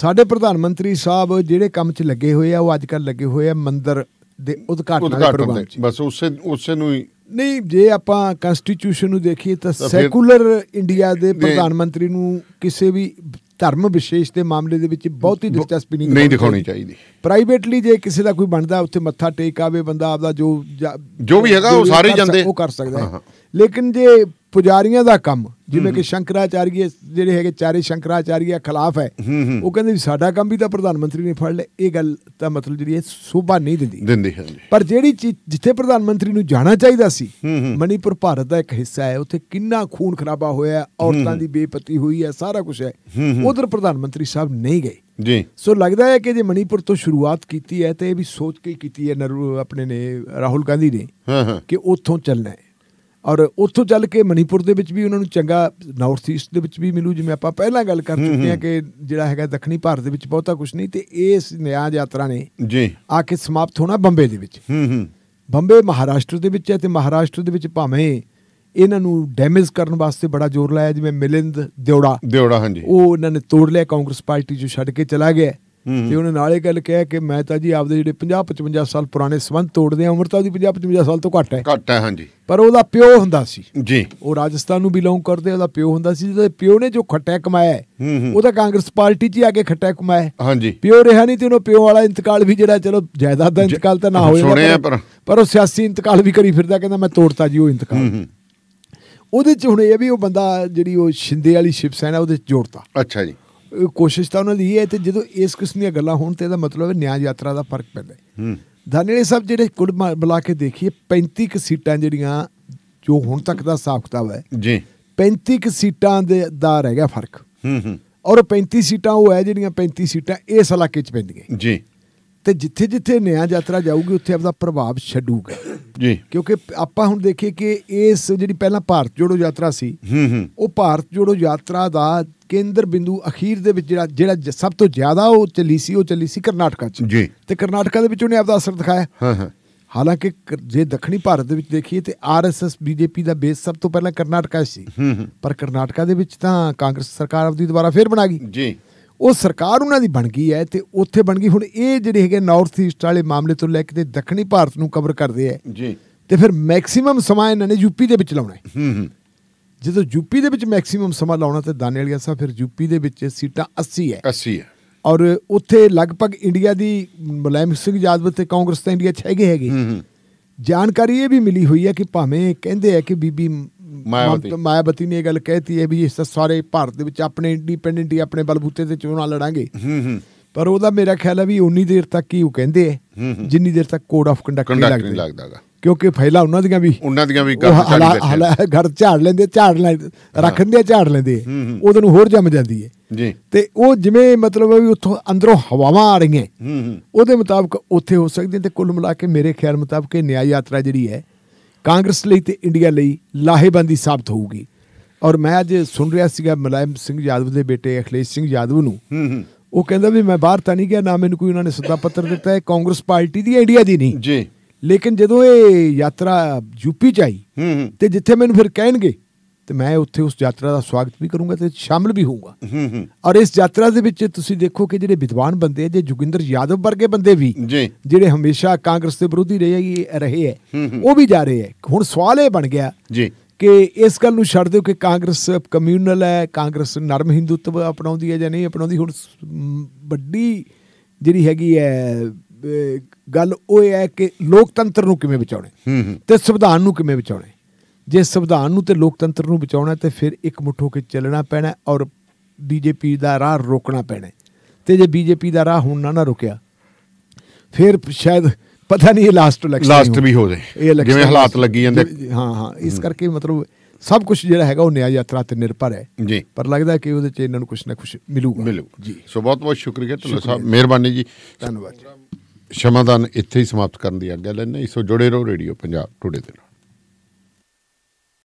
ਸਾਡੇ ਪ੍ਰਧਾਨ ਮੰਤਰੀ ਸਾਹਿਬ ਜਿਹੜੇ ਕੰਮ 'ਚ ਲੱਗੇ ਹੋਏ ਆ ਉਹ ਅੱਜ ਕੱਲ ਲੱਗੇ ਹੋਏ ਆ ਮੰਦਰ ਦੇ ਉਦਘਾਟਨ ਦੇ ਪ੍ਰਬੰਧ 'ਚ ਬਸ ਉਸੇ ਉਸੇ ਨੂੰ ਹੀ ਨਹੀਂ ਜੇ ਆਪਾਂ ਕਨਸਟੀਟਿਊਸ਼ਨ ਨੂੰ ਦੇਖੀਏ ਤਾਂ ਸੈਕੂਲਰ ਇੰਡੀਆ ਦੇ ਪ੍ਰਧਾਨ ਮੰਤਰੀ ਨੂੰ ਕਿਸੇ ਵੀ ਧਰਮ ਵਿਸ਼ੇਸ਼ ਦੇ ਮਾਮਲੇ ਦੇ ਵਿੱਚ ਬਹੁਤੀ ਦਿਲਚਸਪੀ ਨਹੀਂ ਨਹੀਂ ਦਿਖਾਉਣੀ ਚਾਹੀਦੀ ਪ੍ਰਾਈਵੇਟਲੀ ਜੇ ਕਿਸੇ ਦਾ ਕੋਈ ਬਣਦਾ ਉੱਥੇ ਮੱਥਾ ਟੇਕ ਆਵੇ ਬੰਦਾ ਆਪਦਾ ਜੋ ਜੋ ਵੀ ਹੈਗਾ ਉਹ ਸਾਰੇ ਜਾਂਦੇ ਉਹ ਕਰ ਸਕਦਾ ਹੈ ਲੇਕਿਨ ਜੇ ਪੁਜਾਰੀਆਂ ਦਾ ਕੰਮ ਜਿਵੇਂ ਕਿ ਸ਼ੰਕਰਾਚਾਰੀਏ ਜਿਹੜੇ ਹੈਗੇ ਚਾਰੇ ਸ਼ੰਕਰਾਚਾਰੀਆ ਖਿਲਾਫ ਹੈ ਉਹ ਕਹਿੰਦੇ ਵੀ ਸਾਡਾ ਕੰਮ ਵੀ ਤਾਂ ਪ੍ਰਧਾਨ ਮੰਤਰੀ ਨੇ ਫੜ ਲਿਆ ਇਹ ਗੱਲ ਤਾਂ ਮਤਲਬ ਜਿਹੜੀ ਹੈ ਸੋਭਾ ਨਹੀਂ ਦਿੰਦੀ ਦਿੰਦੀ ਹੈ ਪਰ ਜਿਹੜੀ ਜਿੱਥੇ ਪ੍ਰਧਾਨ ਮੰਤਰੀ ਨੂੰ ਜਾਣਾ ਚਾਹੀਦਾ ਸੀ ਮਨੀਪੁਰ ਭਾਰਤ ਦਾ ਇੱਕ ਹਿੱਸਾ ਹੈ ਉੱਥੇ ਕਿੰਨਾ ਖੂਨ ਖਰਾਬਾ ਹੋਇਆ ਔਰਤਾਂ ਦੀ ਬੇਪਤੀ ਹੋਈ ਹੈ ਸਾਰਾ ਕੁਝ ਹੈ ਉਧਰ ਪ੍ਰਧਾਨ ਮੰਤਰੀ ਸਾਹਿਬ ਨਹੀਂ ਗਏ ਜੀ ਸੋ ਲੱਗਦਾ ਹੈ ਕਿ ਜੇ ਮਣੀਪੁਰ ਤੋਂ ਸ਼ੁਰੂਆਤ ਕੀਤੀ ਹੈ ਤੇ ਇਹ ਵੀ ਸੋਚ ਕੇ ਕੀਤੀ ਹੈ ਆਪਣੇ ਨੇ ਰਾਹੁਲ ਗਾਂਧੀ ਨੇ ਕਿ ਉੱਥੋਂ ਚੱਲਣਾ ਹੈ ਔਰ ਉੱਥੋਂ ਚੱਲ ਕੇ ਮਨੀਪੁਰ ਦੇ ਵਿੱਚ ਵੀ ਉਹਨਾਂ ਨੂੰ ਚੰਗਾ ਨਾਰਥ ਈਸਟ ਦੇ ਵਿੱਚ ਵੀ ਮਿਲੂ ਜਿਵੇਂ ਆਪਾਂ ਪਹਿਲਾਂ ਗੱਲ ਕਰ ਚੁੱਕੇ ਹਾਂ ਕਿ ਜਿਹੜਾ ਹੈਗਾ ਦੱਖਣੀ ਭਾਰਤ ਦੇ ਵਿੱਚ ਬਹੁਤਾ ਕੁਝ ਨਹੀਂ ਤੇ ਇਸ ਨਿਆ ਯਾਤਰਾ ਨੇ ਜੀ ਆ ਕੇ ਸਮਾਪਤ ਹੋਣਾ ਬੰਬੇ ਦੇ ਵਿੱਚ ਹੂੰ ਹੂੰ ਬੰਬੇ ਮਹਾਰਾਸ਼ਟਰ ਦੇ ਵਿੱਚ ਹੈ ਤੇ ਮਹਾਰਾਸ਼ਟਰ ਦੇ ਵਿੱਚ ਭਾਵੇਂ ਇਹਨਾਂ ਨੂੰ ਡੈਮੇਜ ਕਰਨ ਵਾਸਤੇ ਬੜਾ ਜ਼ੋਰ ਲਾਇਆ ਜਿਵੇਂ ਮਿਲਿੰਦ ਦਿਉੜਾ ਦਿਉੜਾ ਹਾਂਜੀ ਉਹ ਇਹਨਾਂ ਨੇ ਤੋੜ ਲਿਆ ਕਾਂਗਰਸ ਪਾਰਟੀ ਜੋ ਛੱਡ ਕੇ ਚਲਾ ਗਿਆ ਤੇ ਉਹਨੇ ਨਾਲ ਇਹ ਗੱਲ ਕਿਹਾ ਕਿ ਮੈਂ ਤਾਂ ਜੀ ਆਪਦੇ ਜਿਹੜੇ 50 55 ਸਾਲ ਪੁਰਾਣੇ ਸਬੰਧ ਤੋੜਦੇ ਆ ਉਮਰ ਤਾਂ ਉਹਦੀ 50 55 ਸਾਲ ਤੋਂ ਘੱਟ ਹੈ ਘੱਟ ਹੈ ਹਾਂਜੀ ਪਰ ਉਹਦਾ ਪਿਓ ਹੁੰਦਾ ਸੀ ਜੀ ਉਹ ਰਾਜਸਥਾਨ ਨੂੰ ਬਿਲੋਂਗ ਕਰਦੇ ਉਹਦਾ ਪਿਓ ਹੁੰਦਾ ਸੀ ਜਿਹਦੇ ਪਿਓ ਨੇ ਜੋ ਖੱਟਿਆ ਕਮਾਇਆ ਉਹ ਤਾਂ ਕਾਂਗਰਸ ਪਾਰਟੀ 'ਚ ਹੀ ਆ ਕੇ ਖੱਟਿਆ ਕਮਾਇਆ ਹਾਂਜੀ ਪਿਓ ਰਿਹਾ ਨਹੀਂ ਤੇ ਉਹਨੂੰ ਪਿਓ ਵਾਲਾ ਇੰਤਕਾਲ ਵੀ ਜਿਹੜਾ ਚਲੋ ਜਾਇਦਾਦ ਦਾ ਇੰਤਕਾਲ ਤਾਂ ਨਾ ਹੋਇਆ ਪਰ ਉਹ ਸਿਆਸੀ ਇੰਤਕਾਲ ਵੀ ਕਰੀ ਫਿਰਦਾ ਕਹਿੰਦਾ ਮੈਂ ਤੋੜਤਾ ਜੀ ਉਹ ਇੰਤਕਾਲ ਉਹਦੇ ਚ ਹੁਣ ਇਹ ਵੀ ਉਹ ਬੰਦਾ ਜਿਹੜੀ ਉਹ ਸ਼ਿੰਦੇ ਵਾਲੀ ਸ਼ਿਵ ਸੈਨਾ ਉਹਦੇ ਚ ਜੋੜਤਾ ਅੱਛਾ ਜੀ ਕੋਸ਼ਿਸ਼ ਤਾਂ ਉਹਨਾਂ ਦੀ ਹੈ ਤੇ ਜਦੋਂ ਇਸ ਕਿਸਮ ਦੀਆਂ ਗੱਲਾਂ ਹੋਣ ਤੇ ਇਹਦਾ ਮਤਲਬ ਹੈ ਨਿਆਂ ਯਾਤਰਾ ਦਾ ਫਰਕ ਪੈਂਦਾ ਹੈ ਧਾਨੇੜੇ ਸਾਹਿਬ ਜਿਹੜੇ ਕੁੜ ਬੁਲਾ ਕੇ ਦੇਖੀਏ 35 ਕ ਸੀਟਾਂ ਜਿਹੜੀਆਂ ਜੋ ਹੁਣ ਤੱਕ ਦਾ ਹਿਸਾਬ ਕਿਤਾਬ ਹੈ ਜੀ 35 ਕ ਸੀਟਾਂ ਦੇ ਦਾ ਰਹਿ ਗਿਆ ਫਰਕ ਹੂੰ ਹੂੰ ਔਰ 35 ਸੀਟਾਂ ਉਹ ਹੈ ਜਿਹੜੀਆਂ 35 ਸੀਟਾਂ ਇਸ ਇਲਾਕੇ 'ਚ ਪੈਂਦੀਆਂ ਜੀ ਤੇ ਜਿੱਥੇ ਜਿੱਥੇ ਨਿਆ ਯਾਤਰਾ ਜਾਊਗੀ ਉੱਥੇ ਆਪਦਾ ਪ੍ਰਭਾਵ ਛੱਡੂਗਾ ਜੀ ਕਿਉਂਕਿ ਆਪਾਂ ਹੁਣ ਦੇਖੀਏ ਕਿ ਇਸ ਜਿਹੜੀ ਪਹਿਲਾਂ ਭਾਰਤ ਜੋੜੋ ਯਾਤਰਾ ਸੀ ਹੂੰ ਹੂੰ ਉਹ ਭਾਰਤ ਜੋੜੋ ਯਾਤਰਾ ਦਾ ਕੇਂਦਰ ਬਿੰਦੂ ਅਖੀਰ ਦੇ ਵਿੱਚ ਜਿਹੜਾ ਜਿਹੜਾ ਸਭ ਤੋਂ ਜ਼ਿਆਦਾ ਉਹ ਚੱਲੀ ਸੀ ਉਹ ਚੱਲੀ ਸੀ ਕਰਨਾਟਕਾ 'ਚ ਜੀ ਤੇ ਕਰਨਾਟਕਾ ਦੇ ਵਿੱਚ ਉਹਨੇ ਆਪਦਾ ਅਸਰ ਦਿਖਾਇਆ ਹਾਂ ਹਾਂ ਹਾਲਾਂਕਿ ਜੇ ਦੱਖਣੀ ਭਾਰਤ ਦੇ ਵਿੱਚ ਦੇਖੀਏ ਤੇ ਆਰਐਸਐਸ ਬੀਜੇਪੀ ਦਾ ਬੇਸ ਸਭ ਤੋਂ ਪਹਿਲਾਂ ਕਰਨਾਟਕਾ ਸੀ ਪਰ ਕਰਨਾਟਕਾ ਦੇ ਵਿੱਚ ਤਾਂ ਕਾਂਗਰਸ ਸਰਕਾਰ ਆਪਦੀ ਦੁਬਾਰਾ ਫੇਰ ਬਣਾ ਗਈ ਜੀ ਉਹ ਸਰਕਾਰ ਉਹਨਾਂ ਦੀ ਬਣ ਗਈ ਹੈ ਤੇ ਉੱਥੇ ਬਣ ਗਈ ਹੁਣ ਇਹ ਜਿਹੜੇ ਹੈਗੇ ਨਾਰਥ ਈਸਟ ਵਾਲੇ ਮਾਮਲੇ ਤੋਂ ਲੈ ਕੇ ਤੇ ਦੱਖਣੀ ਭਾਰਤ ਨੂੰ ਕਵਰ ਕਰਦੇ ਆ ਜੀ ਤੇ ਫਿਰ ਮੈਕਸਿਮਮ ਸਮਾਂ ਇਹਨਾਂ ਨੇ ਯੂਪੀ ਦੇ ਵਿੱਚ ਲਾਉਣਾ ਹੈ ਹੂੰ ਹੂੰ ਜਦੋਂ ਯੂਪੀ ਦੇ ਵਿੱਚ ਮੈਕਸਿਮਮ ਸਮਾਂ ਲਾਉਣਾ ਤੇ ਦਾਨੇ ਵਾਲੀਆ ਸਾਹਿਬ ਫਿਰ ਯੂਪੀ ਦੇ ਵਿੱਚ ਸੀਟਾਂ 80 ਹੈ 80 ਹੈ ਔਰ ਉੱਥੇ ਲਗਭਗ ਇੰਡੀਆ ਦੀ ਮੁਲਾਇਮ ਸਿੰਘ ਯਾਦਵ ਤੇ ਕਾਂਗਰਸ ਤੇ ਇੰਡੀਆ 'ਚ ਹੈਗੇ ਹੈਗੇ ਜਾਣਕਾਰੀ ਇਹ ਵੀ ਮਿਲੀ ਹੋਈ ਹੈ ਕਿ ਭਾਵੇਂ ਕਹਿੰਦੇ ਆ ਕਿ ਬੀਬੀ ਮਾਇਆਵਤੀ ਮਾਇਆਵਤੀ ਨੇ ਇਹ ਗੱਲ ਕਹਿਤੀ ਹੈ ਵੀ ਇਸ ਸਾਰੇ ਭਾਰਤ ਦੇ ਵਿੱਚ ਆਪਣੇ ਇੰਡੀਪੈਂਡੈਂਟ ਹੀ ਆਪਣੇ ਬਲਬੂਤੇ ਤੇ ਚੋਣਾਂ ਲੜਾਂਗੇ ਹੂੰ ਹੂੰ ਪਰ ਉਹਦਾ ਮੇਰਾ ਖਿਆਲ ਹੈ ਵੀ ਉਨੀ ਦੇਰ ਤੱਕ ਹੀ ਉਹ ਕਹਿੰਦੇ ਹੈ ਜਿੰਨੀ ਦੇਰ ਤੱਕ ਕੋਡ ਆਫ ਕੰਡਕਟ ਨਹੀਂ ਲੱਗਦਾਗਾ ਕਿਉਂਕਿ ਫੈਲਾ ਉਹਨਾਂ ਦੀਆਂ ਵੀ ਉਹਨਾਂ ਦੀਆਂ ਵੀ ਗੱਲ ਘਰ ਹੈ ਲੈਂਦੇ ਘਰ ਝਾੜ ਲੈਂਦੇ ਝਾੜ ਰੱਖਦੇ ਆ ਝਾੜ ਲੈਂਦੇ ਉਹਦੋਂ ਨੂੰ ਹੋਰ ਜੰਮ ਜਾਂਦੀ ਹੈ ਜੀ ਤੇ ਉਹ ਜਿਵੇਂ ਮਤਲਬ ਵੀ ਉੱਥੋਂ ਅੰਦਰੋਂ ਹਵਾਵਾਂ ਆ ਰਹੀਆਂ ਹੂੰ ਹੂੰ ਉਹਦੇ ਮੁਤਾਬਕ ਉੱਥੇ ਹੋ ਸਕਦੀ ਤੇ ਕੁੱਲ ਮਿਲਾ ਕੇ ਮੇਰੇ ਖਿਆਲ ਮੁਤਾਬਕ ਇਹ ਨਿਆਂ ਯਾਤਰਾ ਜਿਹੜੀ ਹੈ ਕਾਂਗਰਸ ਲਈ ਤੇ ਇੰਡੀਆ ਲਈ ਲਾਹੇਬੰਦੀ ਸਾਬਤ ਹੋਊਗੀ ਔਰ ਮੈਂ ਅੱਜ ਸੁਣ ਰਿਹਾ ਸੀਗਾ ਮਲਾਇਮ ਸਿੰਘ ਯਾਦਵ ਦੇ ਬੇਟੇ ਅਖਲੇਸ਼ ਸਿੰਘ ਯਾਦਵ ਨੂੰ ਉਹ ਕਹਿੰਦਾ ਵੀ ਮੈਂ ਬਾਹਰ ਤਾਂ ਨਹੀਂ ਗਿਆ ਨਾ ਮੈਨੂੰ ਕੋਈ ਉਹਨਾਂ ਨੇ ਸੱਦਾ ਪੱਤਰ ਦਿੱਤਾ ਹੈ ਕਾਂਗਰਸ ਪਾਰਟੀ ਦੀ ਇੰਡੀਆ ਦੀ ਨਹੀਂ ਜੀ ਲੇਕਿਨ ਜਦੋਂ ਇਹ ਯਾਤਰਾ ਯੂਪੀ ਚ ਆਈ ਤੇ ਜਿੱਥੇ ਮੈਨੂੰ ਫਿਰ ਕਹਿਣਗੇ ਤੇ ਮੈਂ ਉੱਥੇ ਉਸ ਯਾਤਰਾ ਦਾ ਸਵਾਗਤ ਵੀ ਕਰੂੰਗਾ ਤੇ ਸ਼ਾਮਲ ਵੀ ਹੋਊਗਾ ਔਰ ਇਸ ਯਾਤਰਾ ਦੇ ਵਿੱਚ ਤੁਸੀਂ ਦੇਖੋ ਕਿ ਜਿਹੜੇ ਵਿਦਵਾਨ ਬੰਦੇ ਜੇ ਜੁਗਿੰਦਰ ਯਾਦਵ ਵਰਗੇ ਬੰਦੇ ਵੀ ਜਿਹੜੇ ਹਮੇਸ਼ਾ ਕਾਂਗਰਸ ਦੇ ਵਿਰੋਧੀ ਰਹੇ ਰਹੇ ਹੈ ਉਹ ਵੀ ਜਾ ਰਹੇ ਹੈ ਹੁਣ ਸਵਾਲ ਇਹ ਬਣ ਗਿਆ ਜੀ ਕਿ ਇਸ ਗੱਲ ਨੂੰ ਛੱਡ ਦਿਓ ਕਿ ਕਾਂਗਰਸ ਕਮਿਊਨਲ ਹੈ ਕਾਂਗਰਸ ਨਰਮ ਹਿੰਦੂਤਵ ਅਪਣਾਉਂਦੀ ਹੈ ਜਾਂ ਨਹੀਂ ਅਪਣਾਉਂਦੀ ਹੁਣ ਵੱਡੀ ਜਿਹੜੀ ਹੈਗੀ ਹੈ ਗੱਲ ਉਹ ਹੈ ਕਿ ਲੋਕਤੰਤਰ ਨੂੰ ਕਿਵੇਂ ਬਚਾਉਣੇ ਤੇ ਸੰਵਿਧਾਨ ਨੂੰ ਕਿਵੇਂ ਬਚਾਉਣੇ ਜੇ ਸੰਵਿਧਾਨ ਨੂੰ ਤੇ ਲੋਕਤੰਤਰ ਨੂੰ ਬਚਾਉਣਾ ਤੇ ਫਿਰ ਇੱਕ ਮੁੱਠ ਹੋ ਕੇ ਚੱਲਣਾ ਪੈਣਾ ਔਰ ਬੀਜੇਪੀ ਦਾ ਰਾਹ ਰੋਕਣਾ ਪੈਣਾ ਤੇ ਜੇ ਬੀਜੇਪੀ ਦਾ ਰਾਹ ਹੁਣ ਨਾ ਨਾ ਰੁਕਿਆ ਫਿਰ ਸ਼ਾਇਦ ਪਤਾ ਨਹੀਂ ਇਹ ਲਾਸਟ ਇਲੈਕਸ਼ਨ ਲਾਸਟ ਵੀ ਹੋ ਜਾਏ ਜਿਵੇਂ ਹਾਲਾਤ ਲੱਗੀ ਜਾਂਦੇ ਹਾਂ ਹਾਂ ਇਸ ਕਰਕੇ ਮਤਲਬ ਸਭ ਕੁਝ ਜਿਹੜਾ ਹੈਗਾ ਉਹ ਨਿਆ ਯਾਤਰਾ ਤੇ ਨਿਰਭਰ ਹੈ ਜੀ ਪਰ ਲੱਗਦਾ ਕਿ ਉਹਦੇ ਚ ਇਹਨਾਂ ਨੂੰ ਕੁਝ ਨਾ ਕੁਝ ਮਿਲੂਗਾ ਮਿਲੂ ਜੀ ਸੋ ਬਹੁਤ ਬਹੁਤ ਸ਼ੁਕਰੀਆ ਤੁਹਾਨੂੰ ਸਾਹਿਬ ਮਿਹਰਬਾਨੀ ਜੀ ਧੰਨਵਾਦ ਸ਼ਮਾਦਾਨ ਇੱਥੇ ਹੀ ਸਮਾਪਤ ਕਰਨ ਦੀ ਅੱਗੇ ਲੈਣੇ ਸੋ ਜੁੜੇ ਰਹੋ ਰੇਡੀਓ ਪੰਜਾਬ ਟੁਡੇ ਦੇ ਨਾਲ